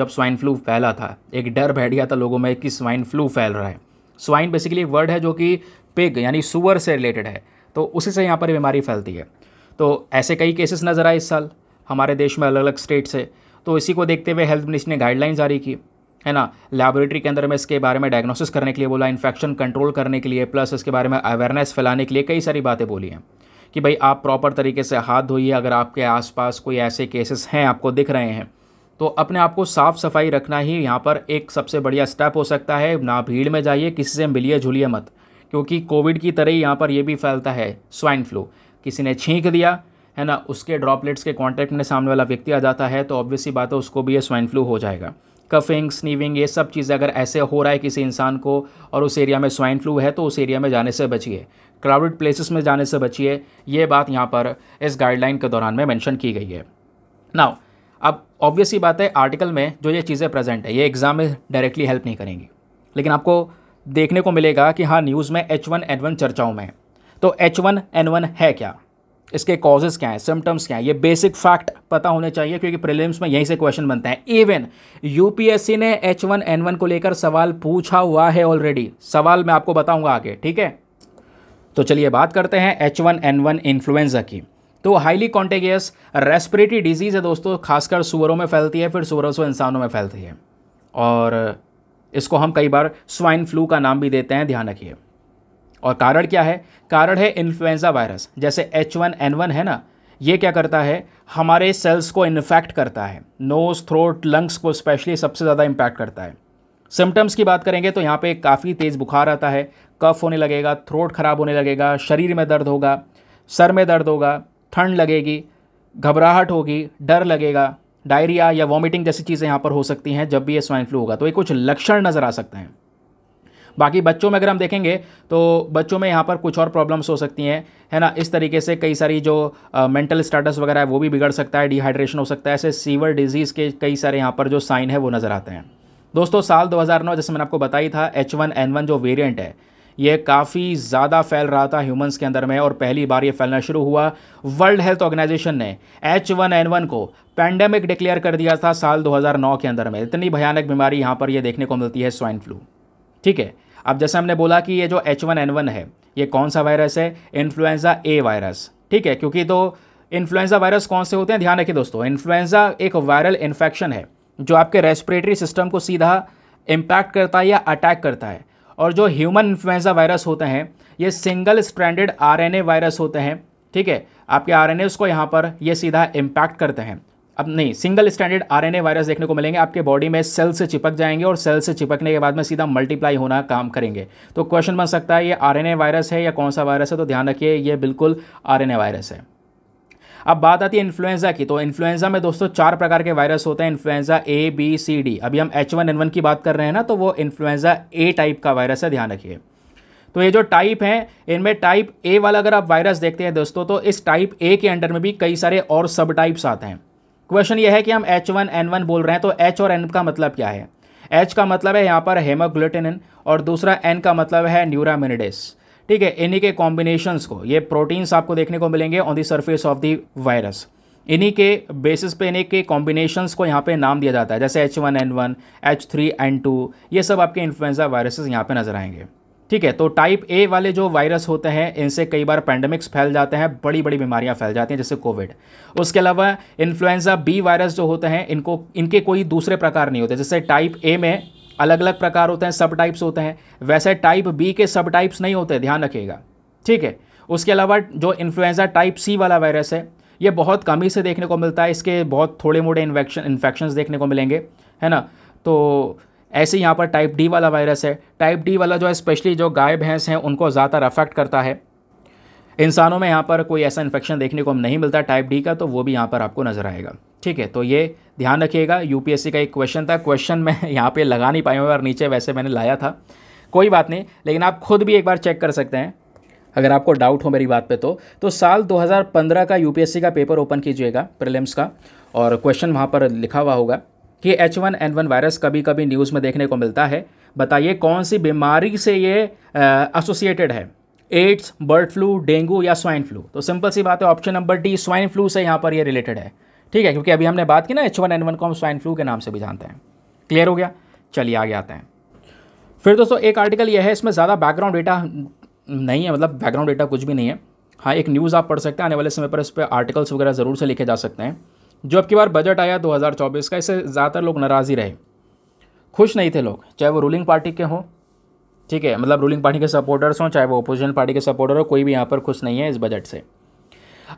जब स्वाइन फ्लू फैला था एक डर बैठ गया था लोगों में कि स्वाइन फ्लू फैल रहा है स्वाइन बेसिकली वर्ड है जो कि पिग यानी सुअर से रिलेटेड है तो उसी से यहाँ पर बीमारी फैलती है तो ऐसे कई केसेस नज़र आए इस साल हमारे देश में अलग अलग स्टेट से तो इसी को देखते हुए हेल्थ मिनिस्ट्री ने गाइडलाइन जारी की है ना लेबोरेटरी के अंदर में इसके बारे में डायग्नोसिस करने के लिए बोला इन्फेक्शन कंट्रोल करने के लिए प्लस इसके बारे में अवेयरनेस फैलाने के लिए कई सारी बातें बोली हैं कि भाई आप प्रॉपर तरीके से हाथ धोइए अगर आपके आसपास कोई ऐसे केसेस हैं आपको दिख रहे हैं तो अपने आप को साफ़ सफाई रखना ही यहाँ पर एक सबसे बढ़िया स्टेप हो सकता है ना भीड़ में जाइए किसी से मिलिए झुलिए मत क्योंकि कोविड की तरह ही यहाँ पर यह भी फैलता है स्वाइन फ्लू किसी ने छींक दिया है ना उसके ड्रॉपलेट्स के कॉन्टैक्ट में सामने वाला व्यक्ति आ जाता है तो ऑब्वियसली बात है उसको भी ये स्वाइन फ्लू हो जाएगा कफिंग स्नीविंग ये सब चीज़ें अगर ऐसे हो रहा है किसी इंसान को और उस एरिया में स्वाइन फ्लू है तो उस एरिया में जाने से बचिए क्राउडेड प्लेसेस में जाने से बचिए ये बात यहाँ पर इस गाइडलाइन के दौरान में मेंशन की गई है नाउ अब ऑब्वियस ही बात है आर्टिकल में जो ये चीज़ें प्रेजेंट है ये एग्ज़ाम में डायरेक्टली हेल्प नहीं करेंगी लेकिन आपको देखने को मिलेगा कि हाँ न्यूज़ में एच वन एन वन चर्चाओं में तो एच वन एन वन है क्या इसके कॉजेज़ क्या हैं सिम्टम्स क्या हैं ये बेसिक फैक्ट पता होने चाहिए क्योंकि प्रीलिम्स में यहीं से क्वेश्चन बनते हैं इवन यूपीएससी ने एच वन एन वन को लेकर सवाल पूछा हुआ है ऑलरेडी सवाल मैं आपको बताऊंगा आगे ठीक है तो चलिए बात करते हैं H one N one influenza की तो हाईली कॉन्टेगियस रेस्पिरेटरी डिजीज़ है दोस्तों खासकर सुअरों में फैलती है फिर सुअरों से इंसानों में फैलती है और इसको हम कई बार स्वाइन फ्लू का नाम भी देते हैं ध्यान रखिए और कारण क्या है कारण है इन्फ्लुएंजा वायरस जैसे एच वन एन वन है ना ये क्या करता है हमारे सेल्स को इन्फेक्ट करता है नोज़ थ्रोट लंग्स को स्पेशली सबसे ज़्यादा इम्पैक्ट करता है सिम्टम्स की बात करेंगे तो यहाँ पे काफ़ी तेज़ बुखार आता है कफ होने लगेगा थ्रोट ख़राब होने लगेगा शरीर में दर्द होगा सर में दर्द होगा ठंड लगेगी घबराहट होगी डर लगेगा डायरिया या वॉमिटिंग जैसी चीज़ें यहाँ पर हो सकती हैं जब भी ये स्वाइन फ्लू होगा तो ये कुछ लक्षण नज़र आ सकते हैं बाकी बच्चों में अगर हम देखेंगे तो बच्चों में यहाँ पर कुछ और प्रॉब्लम्स हो सकती हैं है ना इस तरीके से कई सारी जो मेंटल स्टेटस वगैरह है वो भी बिगड़ सकता है डिहाइड्रेशन हो सकता है ऐसे सीवर डिजीज़ के कई सारे यहाँ पर जो साइन है वो नज़र आते हैं दोस्तों साल 2009 जैसे मैंने आपको बताई था वन जो वेरियंट है ये काफ़ी ज़्यादा फैल रहा था ह्यूमंस के अंदर में और पहली बार ये फैलना शुरू हुआ वर्ल्ड हेल्थ ऑर्गेनाइजेशन ने एच वन एन वन को पैंडेमिक डिक्लेयर कर दिया था साल 2009 के अंदर में इतनी भयानक बीमारी यहाँ पर यह देखने को मिलती है स्वाइन फ्लू ठीक है अब जैसे हमने बोला कि ये जो एच वन एन वन है ये कौन सा वायरस है इन्फ्लुएंजा ए वायरस ठीक है क्योंकि तो इन्फ्लुएंजा वायरस कौन से होते हैं ध्यान रखिए दोस्तों इन्फ्लुएंजा एक वायरल इन्फेक्शन है जो आपके रेस्पिरेटरी सिस्टम को सीधा इम्पैक्ट करता है या अटैक करता है और जो ह्यूमन इन्फ्लुएंजा वायरस होते हैं ये सिंगल स्ट्रैंडेड आरएनए वायरस होते हैं ठीक है आपके आरएनए उसको यहाँ पर ये सीधा इम्पैक्ट करते हैं अब नहीं सिंगल स्टैंडर्ड आरएनए वायरस देखने को मिलेंगे आपके बॉडी में सेल से चिपक जाएंगे और सेल से चिपकने के बाद में सीधा मल्टीप्लाई होना काम करेंगे तो क्वेश्चन बन सकता है ये आरएनए वायरस है या कौन सा वायरस है तो ध्यान रखिए ये बिल्कुल आरएनए वायरस है अब बात आती है इन्फ्लुएंजा की तो इन्फ्लुएंजा में दोस्तों चार प्रकार के वायरस होते हैं influenza A B C D अभी हम एच वन एन वन की बात कर रहे हैं ना तो वो इन्फ्लुएंजा ए टाइप का वायरस है ध्यान रखिए तो ये जो टाइप हैं इनमें टाइप ए वाला अगर आप वायरस देखते हैं दोस्तों तो इस टाइप ए के अंडर में भी कई सारे और सब टाइप्स आते हैं क्वेश्चन यह है कि हम एच वन एन वन बोल रहे हैं तो एच और एन का मतलब क्या है एच का मतलब है यहाँ पर हेमोग्लूटेनिन और दूसरा एन का मतलब है न्यूरामिनिडेस ठीक है इन्हीं के कॉम्बिनेशंस को ये प्रोटीन्स आपको देखने को मिलेंगे on the surface of the virus इन्हीं के बेसिस पे इन्हीं के कॉम्बिनेशंस को यहाँ पे नाम दिया जाता है जैसे H one N one H three N two ये सब आपके इन्फ्लुएंजा वायरसेस यहाँ पे नजर आएंगे ठीक है तो टाइप ए वाले जो वायरस होते हैं इनसे कई बार पैंडमिक्स फैल जाते हैं बड़ी बड़ी बीमारियां फैल जाती हैं जैसे कोविड उसके अलावा इन्फ्लुएंजा बी वायरस जो होते हैं इनको इनके कोई दूसरे प्रकार नहीं होते जैसे टाइप ए में अलग अलग प्रकार होते हैं सब टाइप्स होते हैं वैसे टाइप बी के सब टाइप्स नहीं होते ध्यान रखिएगा ठीक है उसके अलावा जो इन्फ्लुएंजा टाइप सी वाला वायरस है ये बहुत ही से देखने को मिलता है इसके बहुत थोड़े मोड़े इन्फेक्शन देखने को मिलेंगे है ना तो ऐसे यहाँ पर टाइप डी वाला वायरस है टाइप डी वाला जो है स्पेशली जो गाय भैंस हैं उनको ज़्यादातर अफेक्ट करता है इंसानों में यहाँ पर कोई ऐसा इन्फेक्शन देखने को हम नहीं मिलता टाइप डी का तो वो भी यहाँ पर आपको नज़र आएगा ठीक है तो ये ध्यान रखिएगा यूपीएससी का एक क्वेश्चन था क्वेश्चन मैं यहाँ पे लगा नहीं पाया हूँ और नीचे वैसे मैंने लाया था कोई बात नहीं लेकिन आप खुद भी एक बार चेक कर सकते हैं अगर आपको डाउट हो मेरी बात पे तो तो साल 2015 का यूपीएससी का पेपर ओपन कीजिएगा प्रीलिम्स का और क्वेश्चन वहाँ पर लिखा हुआ होगा कि H one N one virus कभी कभी न्यूज़ में देखने को मिलता है बताइए कौन सी बीमारी से ये एसोसिएटेड है एड्स बर्ड फ्लू डेंगू या स्वाइन फ्लू तो सिंपल सी बात है option number D swine flu से यहाँ पर ये रिलेटेड है ठीक है क्योंकि अभी हमने बात की ना एच वन एन वन को हम स्वाइन फ्लू के नाम से भी जानते हैं क्लियर हो गया चलिए आगे आते हैं फिर दोस्तों एक आर्टिकल यह है इसमें ज़्यादा बैकग्राउंड डेटा नहीं है मतलब बैकग्राउंड डेटा कुछ भी नहीं है हाँ एक न्यूज़ आप पढ़ सकते हैं आने वाले समय पर इस पर आर्टिकल्स वगैरह ज़रूर से लिखे जा सकते हैं जो अब की बार बजट आया 2024 का इससे ज़्यादातर लोग नाराज़ ही रहे खुश नहीं थे लोग चाहे वो रूलिंग पार्टी के हों ठीक है मतलब रूलिंग पार्टी के सपोर्टर्स हों चाहे वो अपोजिशन पार्टी के सपोर्टर हो कोई भी यहाँ पर खुश नहीं है इस बजट से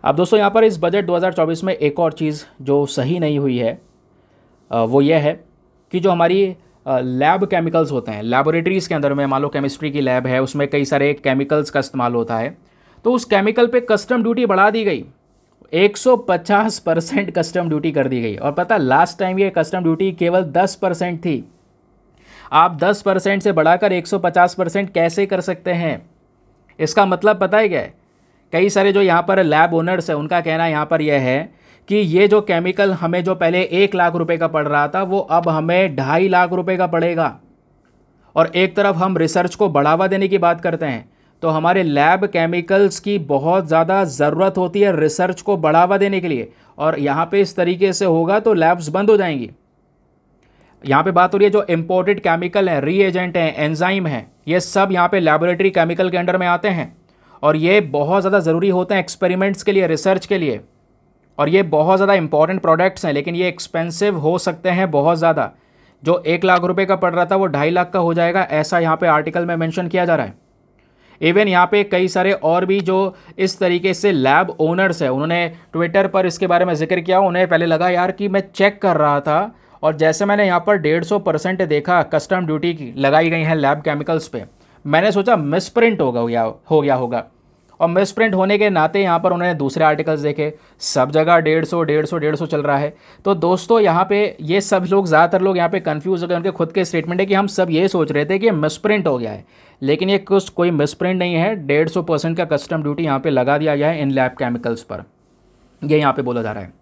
अब दोस्तों यहाँ पर इस बजट 2024 में एक और चीज़ जो सही नहीं हुई है वो यह है कि जो हमारी लैब केमिकल्स होते हैं लेबोरेटरीज़ के अंदर में मान लो केमिस्ट्री की लैब है उसमें कई सारे केमिकल्स का इस्तेमाल होता है तो उस केमिकल पे कस्टम ड्यूटी बढ़ा दी गई 150 परसेंट कस्टम ड्यूटी कर दी गई और पता लास्ट टाइम ये कस्टम ड्यूटी केवल 10 परसेंट थी आप 10 परसेंट से बढ़ाकर 150 परसेंट कैसे कर सकते हैं इसका मतलब पता ही क्या है कई सारे जो यहाँ पर लैब ओनर्स हैं उनका कहना यहाँ पर यह है कि ये जो केमिकल हमें जो पहले एक लाख रुपये का पड़ रहा था वो अब हमें ढाई लाख रुपये का पड़ेगा और एक तरफ हम रिसर्च को बढ़ावा देने की बात करते हैं तो हमारे लैब केमिकल्स की बहुत ज़्यादा ज़रूरत होती है रिसर्च को बढ़ावा देने के लिए और यहाँ पे इस तरीके से होगा तो लैब्स बंद हो जाएंगी यहाँ पे बात हो रही है जो इम्पोर्टेड केमिकल हैं रीएजेंट हैं एंजाइम हैं ये सब यहाँ पे लेबोरेटरी केमिकल के अंडर में आते हैं और ये बहुत ज़्यादा ज़रूरी होते हैं एक्सपेरिमेंट्स के लिए रिसर्च के लिए और ये बहुत ज़्यादा इंपॉर्टेंट प्रोडक्ट्स हैं लेकिन ये एक्सपेंसिव हो सकते हैं बहुत ज़्यादा जो एक लाख रुपये का पड़ रहा था वो ढाई लाख का हो जाएगा ऐसा यहाँ पर आर्टिकल में मैंशन किया जा रहा है इवन यहाँ पे कई सारे और भी जो इस तरीके से लैब ओनर्स हैं उन्होंने ट्विटर पर इसके बारे में जिक्र किया उन्हें पहले लगा यार कि मैं चेक कर रहा था और जैसे मैंने यहाँ पर डेढ़ सौ परसेंट देखा कस्टम ड्यूटी की लगाई गई है लैब केमिकल्स पे मैंने सोचा मिसप्रिंट होगा हो गया होगा और मिसप्रिंट होने के नाते यहाँ पर उन्होंने दूसरे आर्टिकल्स देखे सब जगह डेढ़ सौ डेढ़ सौ डेढ़ सौ चल रहा है तो दोस्तों यहाँ पे ये सब लोग ज़्यादातर लोग यहाँ पे कंफ्यूज हो गए उनके खुद के स्टेटमेंट है कि हम सब ये सोच रहे थे कि मिसप्रिंट हो गया है लेकिन ये कुछ कोई मिसप्रिंट नहीं है डेढ़ सौ परसेंट का कस्टम ड्यूटी यहाँ पर लगा दिया गया है इन लैब केमिकल्स पर ये यहाँ पर बोला जा रहा है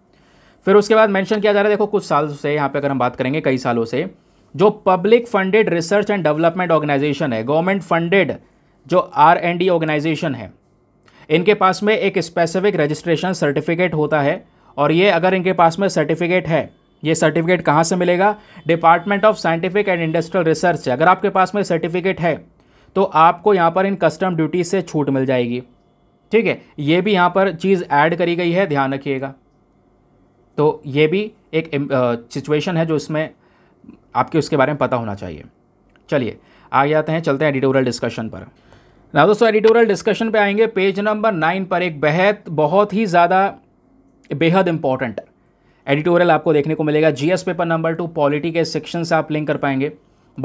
फिर उसके बाद मैंशन किया जा रहा है देखो कुछ साल से यहाँ पर अगर हम बात करेंगे कई सालों से जो public funded research and development organisation है गवर्नमेंट फंडेड जो आर एंड डी ऑर्गेनाइजेशन है इनके पास में एक स्पेसिफिक रजिस्ट्रेशन सर्टिफिकेट होता है और ये अगर इनके पास में सर्टिफिकेट है ये सर्टिफिकेट कहाँ से मिलेगा department of scientific and industrial research से अगर आपके पास में सर्टिफिकेट है तो आपको यहाँ पर इन कस्टम ड्यूटी से छूट मिल जाएगी ठीक है ये भी यहाँ पर चीज़ ऐड करी गई है ध्यान रखिएगा तो ये भी एक सिचुएशन है जो इसमें आपके उसके बारे में पता होना चाहिए चलिए आ जाते हैं चलते हैं एडिटोरियल डिस्कशन पर ना दोस्तों एडिटोरियल डिस्कशन पे आएंगे पेज नंबर नाइन पर एक बेहद बहुत ही ज़्यादा बेहद इंपॉर्टेंट एडिटोरियल आपको देखने को मिलेगा GS paper number two polity के सेक्शन से आप लिंक कर पाएंगे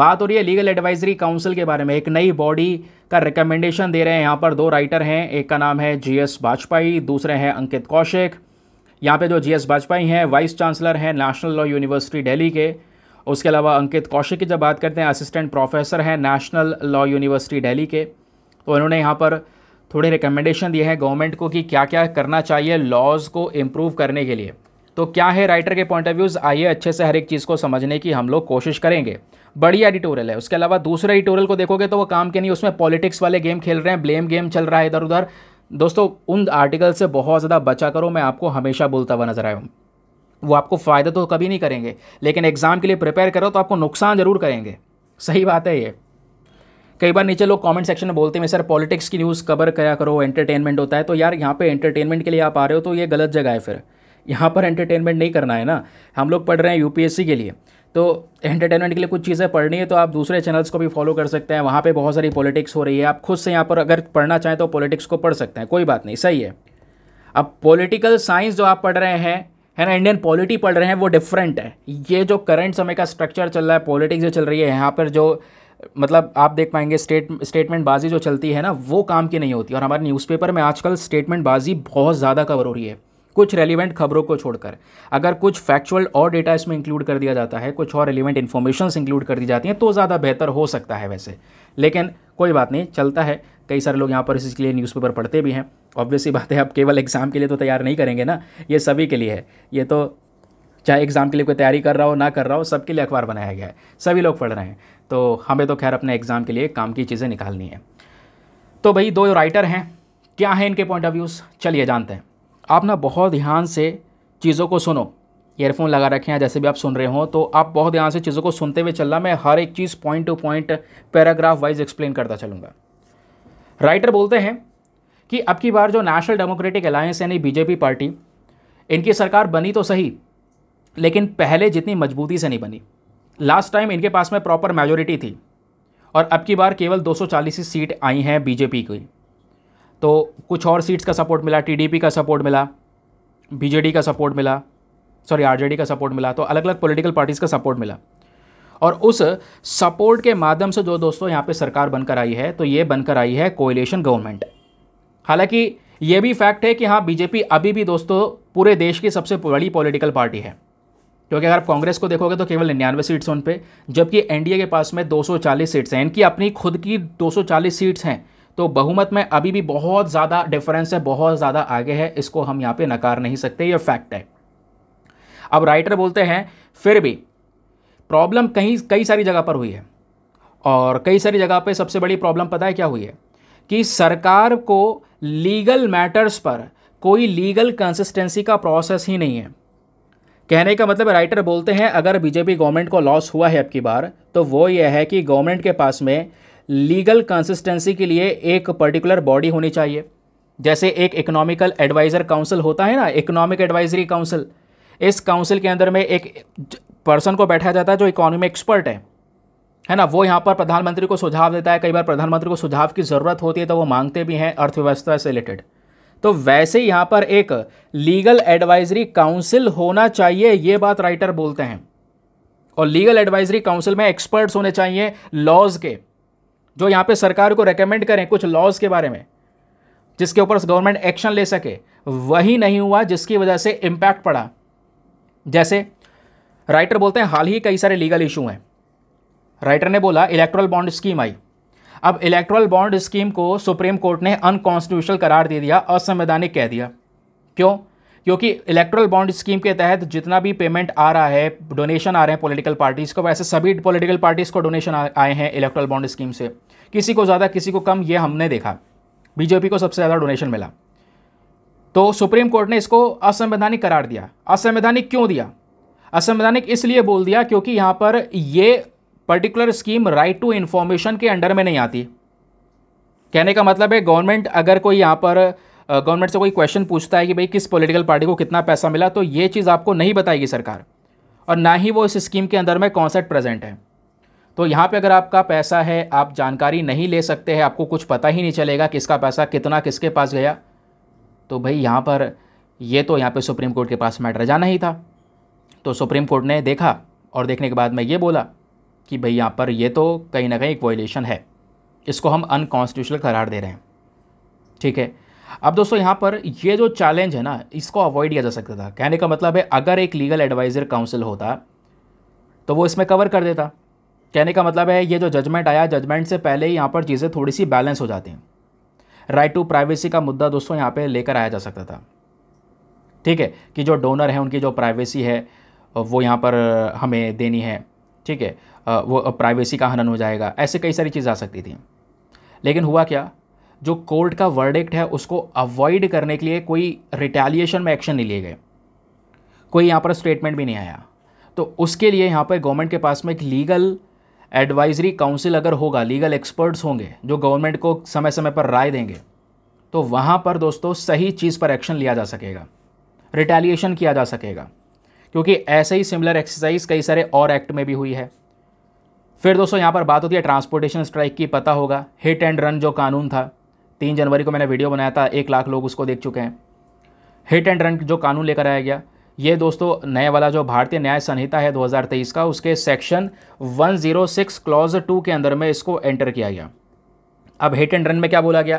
बात हो रही है लीगल एडवाइजरी काउंसिल के बारे में एक नई बॉडी का रिकमेंडेशन दे रहे हैं यहाँ पर दो राइटर हैं एक का नाम है जी एस वाजपेयी दूसरे हैं अंकित कौशिक यहाँ पे जो जी एस वाजपेयी हैं वाइस चांसलर हैं नेशनल लॉ यूनिवर्सिटी दिल्ली के उसके अलावा अंकित कौशिक की जब बात करते हैं असिस्टेंट प्रोफेसर हैं नेशनल लॉ यूनिवर्सिटी दिल्ली के तो इन्होंने यहाँ पर थोड़े रिकमेंडेशन दिए हैं गवर्नमेंट को कि क्या क्या करना चाहिए लॉज को इम्प्रूव करने के लिए तो क्या है राइटर के पॉइंट ऑफ व्यूज़ आइए अच्छे से हर एक चीज़ को समझने की हम लोग कोशिश करेंगे बढ़िया एडिटोरियल है उसके अलावा दूसरे एडिटोरियल को देखोगे तो वो काम के नहीं उसमें पॉलिटिक्स वाले गेम खेल रहे हैं ब्लेम गेम चल रहा है इधर उधर दोस्तों उन आर्टिकल से बहुत ज़्यादा बचा करो मैं आपको हमेशा बोलता हुआ नजर आया हूँ वो आपको फ़ायदा तो कभी नहीं करेंगे लेकिन एग्ज़ाम के लिए प्रिपेयर करो तो आपको नुकसान ज़रूर करेंगे सही बात है ये कई बार नीचे लोग कमेंट सेक्शन में बोलते हैं सर पॉलिटिक्स की न्यूज़ कवर क्या करो एंटरटेनमेंट होता है तो यार यहाँ पे एंटरटेनमेंट के लिए आप आ रहे हो तो ये गलत जगह है फिर यहाँ पर एंटरटेनमेंट नहीं करना है ना हम लोग पढ़ रहे हैं यूपीएससी के लिए तो एंटरटेनमेंट के लिए कुछ चीज़ें पढ़नी है तो आप दूसरे चैनल्स को भी फॉलो कर सकते हैं वहाँ पर बहुत सारी पॉलिटिक्स हो रही है आप खुद से यहाँ पर अगर पढ़ना चाहें तो पॉलिटिक्स को पढ़ सकते हैं कोई बात नहीं सही है अब पॉलिटिकल साइंस जो आप पढ़ रहे हैं है ना इंडियन पॉलिटी पढ़ रहे हैं वो डिफरेंट है ये जो करंट समय का स्ट्रक्चर चल रहा है पॉलिटिक्स जो चल रही है यहाँ पर जो मतलब आप देख पाएंगे स्टेट स्टेटमेंट बाजी जो चलती है ना वो काम की नहीं होती और हमारे न्यूज़पेपर में आजकल स्टेटमेंट बाजी बहुत ज़्यादा कवर हो रही है कुछ रेलिवेंट खबरों को छोड़कर अगर कुछ फैक्चुअल और डेटा इसमें इंक्लूड कर दिया जाता है कुछ और रेलिवेंट इन्फॉर्मेशन इंक्लूड कर दी जाती हैं तो ज़्यादा बेहतर हो सकता है वैसे लेकिन कोई बात नहीं चलता है कई सारे लोग यहाँ पर इसके लिए न्यूज़पेपर पढ़ते भी हैं ऑब्वियसली बात है आप केवल एग्ज़ाम के लिए तो तैयार नहीं करेंगे ना ये सभी के लिए है ये तो चाहे एग्ज़ाम के लिए कोई तैयारी कर रहा हो ना कर रहा हो सबके लिए अखबार बनाया गया है सभी लोग पढ़ रहे हैं तो हमें तो खैर अपने एग्ज़ाम के लिए काम की चीज़ें निकालनी है तो भाई दो राइटर हैं क्या हैं इनके पॉइंट ऑफ व्यूज़ चलिए जानते हैं आप ना बहुत ध्यान से चीज़ों को सुनो ईयरफोन लगा रखे हैं जैसे भी आप सुन रहे हो तो आप बहुत ध्यान से चीज़ों को सुनते हुए चल मैं हर एक चीज़ point to point paragraph wise explain करता चलूँगा राइटर बोलते हैं कि अब की बार जो नेशनल डेमोक्रेटिक अलायंस यानी बीजेपी पार्टी इनकी सरकार बनी तो सही लेकिन पहले जितनी मजबूती से नहीं बनी लास्ट टाइम इनके पास में प्रॉपर मेजोरिटी थी और अब की बार केवल 240 सौ सीट आई हैं बीजेपी की तो कुछ और सीट्स का सपोर्ट मिला टीडीपी का सपोर्ट मिला बीजेडी का सपोर्ट मिला सॉरी आरजेडी का सपोर्ट मिला तो अलग अलग पॉलिटिकल पार्टीज़ का सपोर्ट मिला और उस सपोर्ट के माध्यम से जो दोस्तों यहाँ पे सरकार बनकर आई है तो ये बनकर आई है कोयलेशन गवर्नमेंट हालांकि ये भी फैक्ट है कि हाँ बीजेपी अभी भी दोस्तों पूरे देश की सबसे बड़ी पॉलिटिकल पार्टी है क्योंकि अगर आप कांग्रेस को देखोगे तो केवल निन्यानवे सीट्स उन पर जबकि एनडीए के पास में 240 सीट्स हैं इनकी अपनी खुद की 240 सीट्स हैं तो बहुमत में अभी भी बहुत ज़्यादा डिफरेंस है बहुत ज़्यादा आगे है इसको हम यहाँ पे नकार नहीं सकते ये फैक्ट है अब राइटर बोलते हैं फिर भी प्रॉब्लम कहीं कई सारी जगह पर हुई है और कई सारी जगह पे सबसे बड़ी प्रॉब्लम पता है क्या हुई है कि सरकार को लीगल मैटर्स पर कोई लीगल कंसिस्टेंसी का प्रोसेस ही नहीं है कहने का मतलब राइटर बोलते हैं अगर बीजेपी गवर्नमेंट को लॉस हुआ है अब की बार तो वो ये है कि गवर्नमेंट के पास में लीगल कंसिस्टेंसी के लिए एक पर्टिकुलर बॉडी होनी चाहिए जैसे एक इकोनॉमिकल एडवाइज़र काउंसिल होता है ना इकोनॉमिक एडवाइजरी काउंसिल इस काउंसिल के अंदर में एक पर्सन को बैठा जाता है जो इकोनॉमी एक्सपर्ट है है ना वो यहाँ पर प्रधानमंत्री को सुझाव देता है कई बार प्रधानमंत्री को सुझाव की ज़रूरत होती है तो वो मांगते भी हैं अर्थव्यवस्था से रिलेटेड तो वैसे यहाँ पर एक लीगल एडवाइजरी काउंसिल होना चाहिए ये बात राइटर बोलते हैं और लीगल एडवाइजरी काउंसिल में एक्सपर्ट्स होने चाहिए लॉज के जो यहाँ पे सरकार को रेकमेंड करें कुछ लॉज के बारे में जिसके ऊपर गवर्नमेंट एक्शन ले सके वही नहीं हुआ जिसकी वजह से इम्पैक्ट पड़ा जैसे राइटर बोलते हैं हाल ही कई सारे लीगल इशू हैं राइटर ने बोला इलेक्ट्रल बॉन्ड स्कीम आई अब इलेक्ट्रल बॉन्ड स्कीम को सुप्रीम कोर्ट ने अनकॉन्स्टिट्यूशनल करार दे दिया असंवैधानिक कह दिया क्यों क्योंकि इलेक्ट्रल बॉन्ड स्कीम के तहत जितना भी पेमेंट आ रहा है डोनेशन आ रहे हैं पॉलिटिकल पार्टीज़ को वैसे सभी पॉलिटिकल पार्टीज़ को डोनेशन आए हैं इलेक्ट्रल बॉन्ड स्कीम से किसी को ज़्यादा किसी को कम ये हमने देखा बीजेपी को सबसे ज़्यादा डोनेशन मिला तो सुप्रीम कोर्ट ने इसको असंवैधानिक करार दिया असंवैधानिक क्यों दिया असंवैधानिक इसलिए बोल दिया क्योंकि यहाँ पर ये particular scheme right to information के अंडर में नहीं आती कहने का मतलब है गवर्नमेंट अगर कोई यहाँ पर गवर्नमेंट से कोई क्वेश्चन पूछता है कि भाई किस पॉलिटिकल पार्टी को कितना पैसा मिला तो ये चीज़ आपको नहीं बताएगी सरकार और ना ही वो इस स्कीम के अंदर में कॉन्सेप्ट प्रेजेंट है तो यहाँ पे अगर आपका पैसा है आप जानकारी नहीं ले सकते हैं आपको कुछ पता ही नहीं चलेगा किसका पैसा कितना किसके पास गया तो भाई यहाँ पर ये तो यहाँ पे सुप्रीम कोर्ट के पास मैटर जाना ही था तो सुप्रीम कोर्ट ने देखा और देखने के बाद में ये बोला कि भाई यहाँ पर ये तो कहीं ना कहीं एक वॉयलेशन है इसको हम अनकॉन्स्टिट्यूशनल करार दे रहे हैं ठीक है अब दोस्तों यहाँ पर ये जो चैलेंज है ना इसको अवॉइड किया जा सकता था कहने का मतलब है अगर एक लीगल एडवाइज़र काउंसिल होता तो वो इसमें कवर कर देता कहने का मतलब है ये जो जजमेंट आया जजमेंट से पहले ही यहाँ पर चीज़ें थोड़ी सी बैलेंस हो जाती हैं राइट टू प्राइवेसी का मुद्दा दोस्तों यहाँ पे लेकर आया जा सकता था ठीक है कि जो डोनर हैं उनकी जो प्राइवेसी है वो यहाँ पर हमें देनी है ठीक है वो प्राइवेसी का हनन हो जाएगा ऐसे कई सारी चीज़ आ सकती थी लेकिन हुआ क्या जो कोर्ट का वर्डिक्ट है उसको अवॉइड करने के लिए कोई रिटेलिएशन में एक्शन नहीं लिए गए कोई यहाँ पर स्टेटमेंट भी नहीं आया तो उसके लिए यहाँ पर गवर्नमेंट के पास में एक लीगल एडवाइजरी काउंसिल अगर होगा लीगल एक्सपर्ट्स होंगे जो गवर्नमेंट को समय समय पर राय देंगे तो वहाँ पर दोस्तों सही चीज़ पर एक्शन लिया जा सकेगा रिटेलिएशन किया जा सकेगा क्योंकि ऐसे ही सिमिलर एक्सरसाइज कई सारे और एक्ट में भी हुई है फिर दोस्तों यहाँ पर बात होती है ट्रांसपोर्टेशन स्ट्राइक की पता होगा हिट एंड रन जो कानून था तीन जनवरी को मैंने वीडियो बनाया था एक लाख लोग उसको देख चुके हैं हिट एंड रन जो कानून लेकर आया गया ये दोस्तों नए वाला जो भारतीय न्याय संहिता है 2023 का उसके सेक्शन 106 क्लॉज टू के अंदर में इसको एंटर किया गया अब हिट एंड रन में क्या बोला गया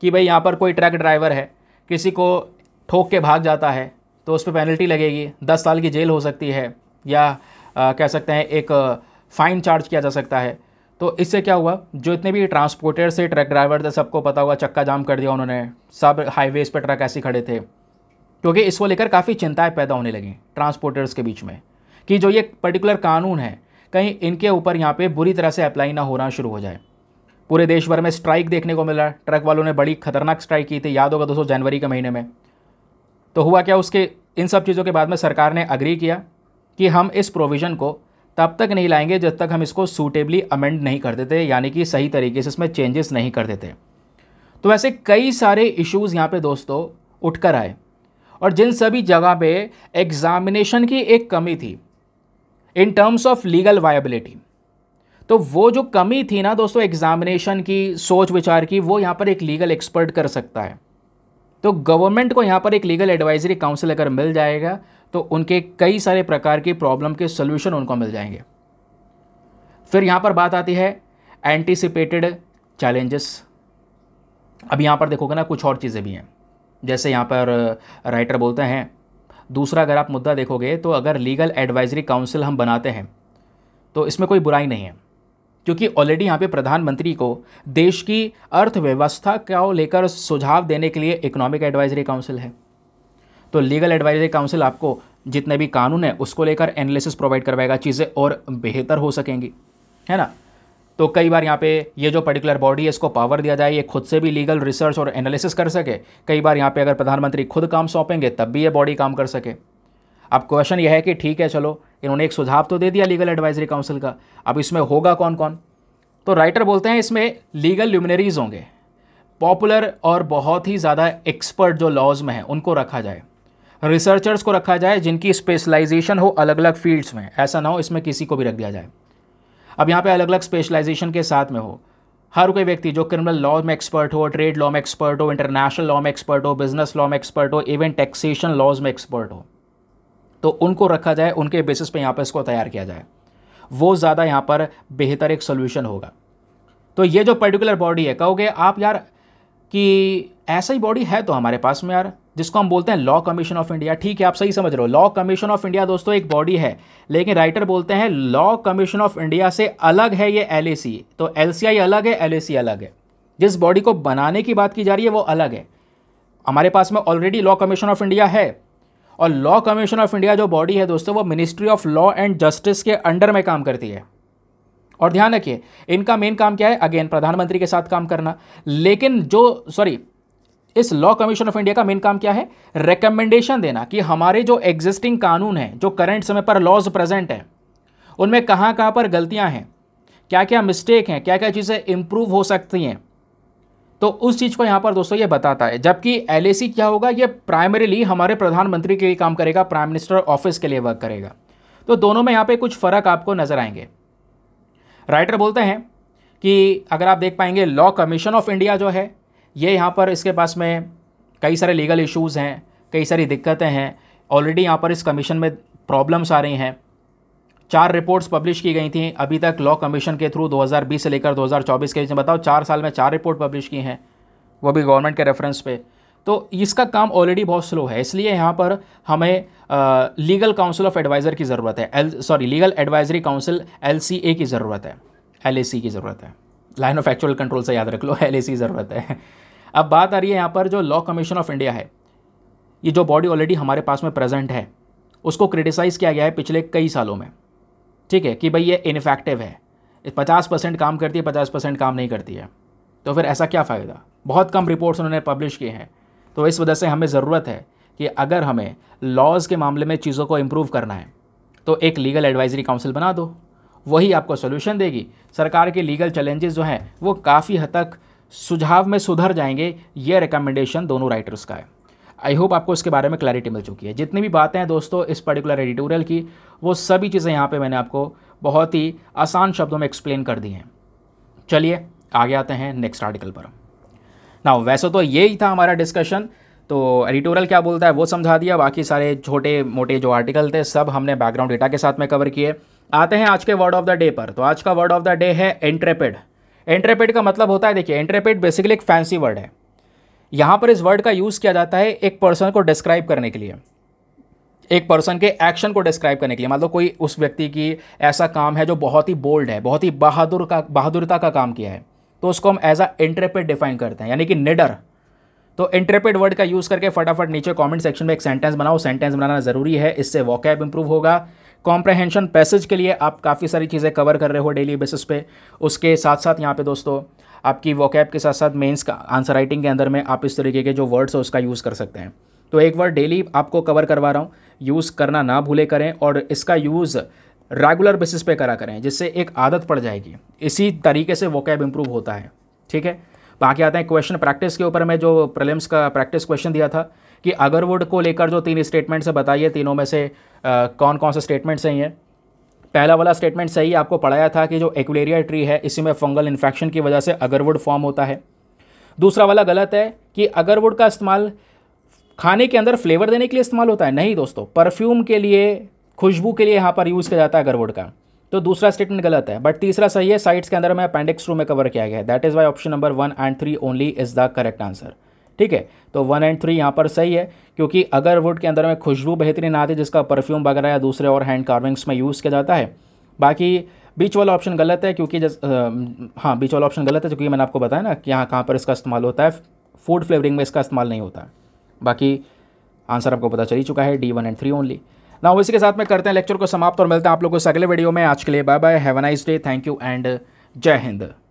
कि भाई यहाँ पर कोई ट्रक ड्राइवर है किसी को ठोक के भाग जाता है तो उस पर पेनल्टी लगेगी दस साल की जेल हो सकती है या आ, कह सकते हैं एक फ़ाइन चार्ज किया जा सकता है तो इससे क्या हुआ जो इतने भी ट्रांसपोर्टर से ट्रक ड्राइवर थे सबको पता हुआ चक्का जाम कर दिया उन्होंने सब हाईवेज़ पर ट्रक ऐसे खड़े थे क्योंकि इसको लेकर काफ़ी चिंताएं पैदा होने लगें ट्रांसपोर्टर्स के बीच में कि जो ये पर्टिकुलर कानून है कहीं इनके ऊपर यहाँ पे बुरी तरह से अप्लाई ना होना शुरू हो जाए पूरे देश भर में स्ट्राइक देखने को मिला ट्रक वालों ने बड़ी खतरनाक स्ट्राइक की थी याद होगा दोस्तों जनवरी के महीने में तो हुआ क्या उसके इन सब चीज़ों के बाद में सरकार ने अग्री किया कि हम इस प्रोविज़न को तब तक नहीं लाएंगे जब तक हम इसको सूटेबली अमेंड नहीं कर देते यानी कि सही तरीके से इसमें चेंजेस नहीं कर देते तो वैसे कई सारे इश्यूज़ यहाँ पे दोस्तों उठ कर आए और जिन सभी जगह पे एग्ज़ामिनेशन की एक कमी थी in terms of legal viability तो वो जो कमी थी ना दोस्तों एग्ज़ामिनेशन की सोच विचार की वो यहाँ पर एक लीगल एक्सपर्ट कर सकता है तो गवर्नमेंट को यहाँ पर एक लीगल एडवाइजरी काउंसिल अगर मिल जाएगा तो उनके कई सारे प्रकार की प्रॉब्लम के सोल्यूशन उनको मिल जाएंगे फिर यहाँ पर बात आती है एंटिसिपेटेड चैलेंजेस अब यहाँ पर देखोगे ना कुछ और चीज़ें भी हैं जैसे यहाँ पर राइटर uh, बोलते हैं दूसरा अगर आप मुद्दा देखोगे तो अगर लीगल एडवाइजरी काउंसिल हम बनाते हैं तो इसमें कोई बुराई नहीं है क्योंकि ऑलरेडी यहाँ पे प्रधानमंत्री को देश की अर्थव्यवस्था को लेकर सुझाव देने के लिए इकोनॉमिक एडवाइजरी काउंसिल है तो लीगल एडवाइजरी काउंसिल आपको जितने भी कानून है उसको लेकर एनालिसिस प्रोवाइड करवाएगा चीज़ें और बेहतर हो सकेंगी है ना तो कई बार यहाँ पे ये जो पर्टिकुलर बॉडी है इसको पावर दिया जाए ये खुद से भी लीगल रिसर्च और एनालिसिस कर सके कई बार यहाँ पे अगर प्रधानमंत्री खुद काम सौंपेंगे तब भी ये बॉडी काम कर सके अब क्वेश्चन यह है कि ठीक है चलो इन्होंने एक सुझाव तो दे दिया लीगल एडवाइजरी काउंसिल का अब इसमें होगा कौन कौन तो राइटर बोलते हैं इसमें लीगल ल्यूमिनरीज होंगे पॉपुलर और बहुत ही ज़्यादा एक्सपर्ट जो लॉज में हैं उनको रखा जाए रिसर्चर्स को रखा जाए जिनकी स्पेशलाइजेशन हो अलग अलग फील्ड्स में ऐसा ना हो इसमें किसी को भी रख दिया जाए अब यहाँ पे अलग अलग स्पेशलाइजेशन के साथ में हो हर कोई व्यक्ति जो क्रिमिनल लॉ में एक्सपर्ट हो ट्रेड लॉ में एक्सपर्ट हो इंटरनेशनल लॉ में एक्सपर्ट हो बिजनेस लॉ में एक्सपर्ट हो इवन टैक्सेशन लॉज में एक्सपर्ट हो तो उनको रखा जाए उनके बेसिस पे यहाँ पर इसको तैयार किया जाए वो ज़्यादा यहाँ पर बेहतर एक सोल्यूशन होगा तो ये जो पर्टिकुलर बॉडी है कहोगे आप यार कि ऐसा ही बॉडी है तो हमारे पास में यार जिसको हम बोलते हैं लॉ कमीशन ऑफ इंडिया ठीक है आप सही समझ रहे हो लॉ कमीशन ऑफ इंडिया दोस्तों एक बॉडी है लेकिन राइटर बोलते हैं लॉ कमीशन ऑफ इंडिया से अलग है ये एल तो एल अलग है एल अलग है जिस बॉडी को बनाने की बात की जा रही है वो अलग है हमारे पास में already law commission of India है और लॉ कमीशन ऑफ इंडिया जो बॉडी है दोस्तों वो ministry of law and justice के अंडर में काम करती है और ध्यान रखिए इनका मेन काम क्या है अगेन प्रधानमंत्री के साथ काम करना लेकिन जो सॉरी इस लॉ कमीशन ऑफ इंडिया का मेन काम क्या है रिकमेंडेशन देना कि हमारे जो एग्जिस्टिंग कानून हैं जो करंट समय पर लॉज प्रेजेंट हैं उनमें कहाँ कहाँ पर गलतियाँ हैं क्या क्या मिस्टेक हैं क्या क्या चीज़ें इम्प्रूव हो सकती हैं तो उस चीज़ को यहाँ पर दोस्तों ये बताता है जबकि एल क्या होगा ये प्राइमरीली हमारे प्रधानमंत्री के लिए काम करेगा प्राइम मिनिस्टर ऑफिस के लिए वर्क करेगा तो दोनों में यहाँ पे कुछ फ़र्क आपको नज़र आएंगे राइटर बोलते हैं कि अगर आप देख पाएंगे लॉ कमीशन ऑफ इंडिया जो है ये यहाँ पर इसके पास में कई सारे लीगल इश्यूज़ हैं कई सारी दिक्कतें हैं ऑलरेडी यहाँ पर इस कमीशन में प्रॉब्लम्स आ रही हैं चार रिपोर्ट्स पब्लिश की गई थी अभी तक लॉ कमीशन के थ्रू 2020 से लेकर 2024 के बीच में बताओ चार साल में चार रिपोर्ट पब्लिश की हैं वो भी गवर्नमेंट के रेफरेंस पे तो इसका काम ऑलरेडी बहुत स्लो है इसलिए यहाँ पर हमें लीगल काउंसिल ऑफ एडवाइज़र की ज़रूरत है L sorry legal advisory council L की ज़रूरत है एल की ज़रूरत है लाइन ऑफ एक्चुअल कंट्रोल से याद रख लो एल की ज़रूरत है अब बात आ रही है यहाँ पर जो लॉ कमीशन ऑफ इंडिया है ये जो बॉडी ऑलरेडी हमारे पास में प्रेजेंट है उसको क्रिटिसाइज़ किया गया है पिछले कई सालों में ठीक है कि भाई ये इनफेक्टिव है पचास परसेंट काम करती है पचास परसेंट काम नहीं करती है तो फिर ऐसा क्या फ़ायदा बहुत कम रिपोर्ट्स उन्होंने पब्लिश किए हैं तो इस वजह से हमें ज़रूरत है कि अगर हमें लॉज के मामले में चीज़ों को इम्प्रूव करना है तो एक लीगल एडवाइजरी काउंसिल बना दो वही आपको सोल्यूशन देगी सरकार के लीगल चैलेंजेस जो हैं वो काफ़ी हद तक सुझाव में सुधर जाएंगे ये रिकमेंडेशन दोनों राइटर्स का है आई होप आपको इसके बारे में क्लैरिटी मिल चुकी है जितनी भी बातें हैं दोस्तों इस पर्टिकुलर एडिटोरियल की वो सभी चीज़ें यहाँ पे मैंने आपको बहुत ही आसान शब्दों में एक्सप्लेन कर दी हैं चलिए आगे आते हैं नेक्स्ट आर्टिकल पर ना वैसे तो यही था हमारा डिस्कशन तो एडिटोरियल क्या बोलता है वो समझा दिया बाकी सारे छोटे मोटे जो आर्टिकल थे सब हमने बैकग्राउंड डेटा के साथ में कवर किए आते हैं आज के वर्ड ऑफ द डे पर तो आज का वर्ड ऑफ द डे है एंट्रेपेड एंट्रेपेड का मतलब होता है देखिए एंट्रेपेड बेसिकली एक फैंसी वर्ड है यहाँ पर इस वर्ड का यूज़ किया जाता है एक पर्सन को डिस्क्राइब करने के लिए एक पर्सन के एक्शन को डिस्क्राइब करने के लिए मतलब कोई उस व्यक्ति की ऐसा काम है जो बहुत ही बोल्ड है बहुत ही बहादुर का बहादुरता का काम किया है तो उसको हम एज अ इंटरप्रेट डिफाइन करते हैं यानी कि निडर तो इंटरप्रेट वर्ड का यूज़ करके फटाफट नीचे कमेंट सेक्शन में एक सेंटेंस बनाओ सेंटेंस बनाना ज़रूरी है इससे वॉकैप इंप्रूव होगा कॉम्प्रहेंशन पैसेज के लिए आप काफ़ी सारी चीज़ें कवर कर रहे हो डेली बेसिस पे उसके साथ साथ यहाँ पे दोस्तों आपकी वॉकैप के साथ साथ मेंस का आंसर राइटिंग के अंदर में आप इस तरीके के जो वर्ड्स हैं उसका यूज़ कर सकते हैं तो एक वर्ड डेली आपको कवर करवा रहा हूँ यूज़ करना ना भूले करें और इसका यूज़ रेगुलर बेसिस पे करा करें जिससे एक आदत पड़ जाएगी इसी तरीके से वॉकैब इम्प्रूव होता है ठीक है बाकी आते हैं क्वेश्चन प्रैक्टिस के ऊपर मैं जो प्रलिम्स का प्रैक्टिस क्वेश्चन दिया था कि अगरवुड को लेकर जो तीन स्टेटमेंट्स बताइए तीनों में से आ, कौन कौन से स्टेटमेंट्स हैं ये पहला वाला स्टेटमेंट सही आपको पढ़ाया था कि जो एक्वेरिया ट्री है इसी में फंगल इन्फेक्शन की वजह से अगरवुड फॉर्म होता है दूसरा वाला गलत है कि अगरवुड का इस्तेमाल खाने के अंदर फ्लेवर देने के लिए इस्तेमाल होता है नहीं दोस्तों परफ्यूम के लिए खुशबू के लिए यहाँ पर यूज़ किया जाता है अगरवुड का तो दूसरा स्टेटमेंट गलत है बट तीसरा सही है साइट्स के अंदर मैं अपेंडिक्स रूम में कवर किया गया है that is why option number one and three only is the correct answer ठीक है तो वन एंड थ्री यहाँ पर सही है क्योंकि अगर वुड के अंदर में खुशबू बेहतरीन आती है जिसका परफ्यूम वगैरह या दूसरे और हैंड कार्विंग्स में यूज़ किया जाता है बाकी बीच वाला ऑप्शन गलत है क्योंकि जस हाँ बीच वाला ऑप्शन गलत है क्योंकि मैंने आपको बताया ना कि यहाँ कहाँ पर इसका इस्तेमाल होता है फूड फ्लेवरिंग में इसका इस्तेमाल नहीं होता है बाकी आंसर आपको पता चल ही चुका है D one and three only ना इसी के साथ में करते हैं लेक्चर को समाप्त और मिलते हैं आप लोगों को अगले वीडियो में आज के लिए bye bye have a nice day thank you and जय हिंद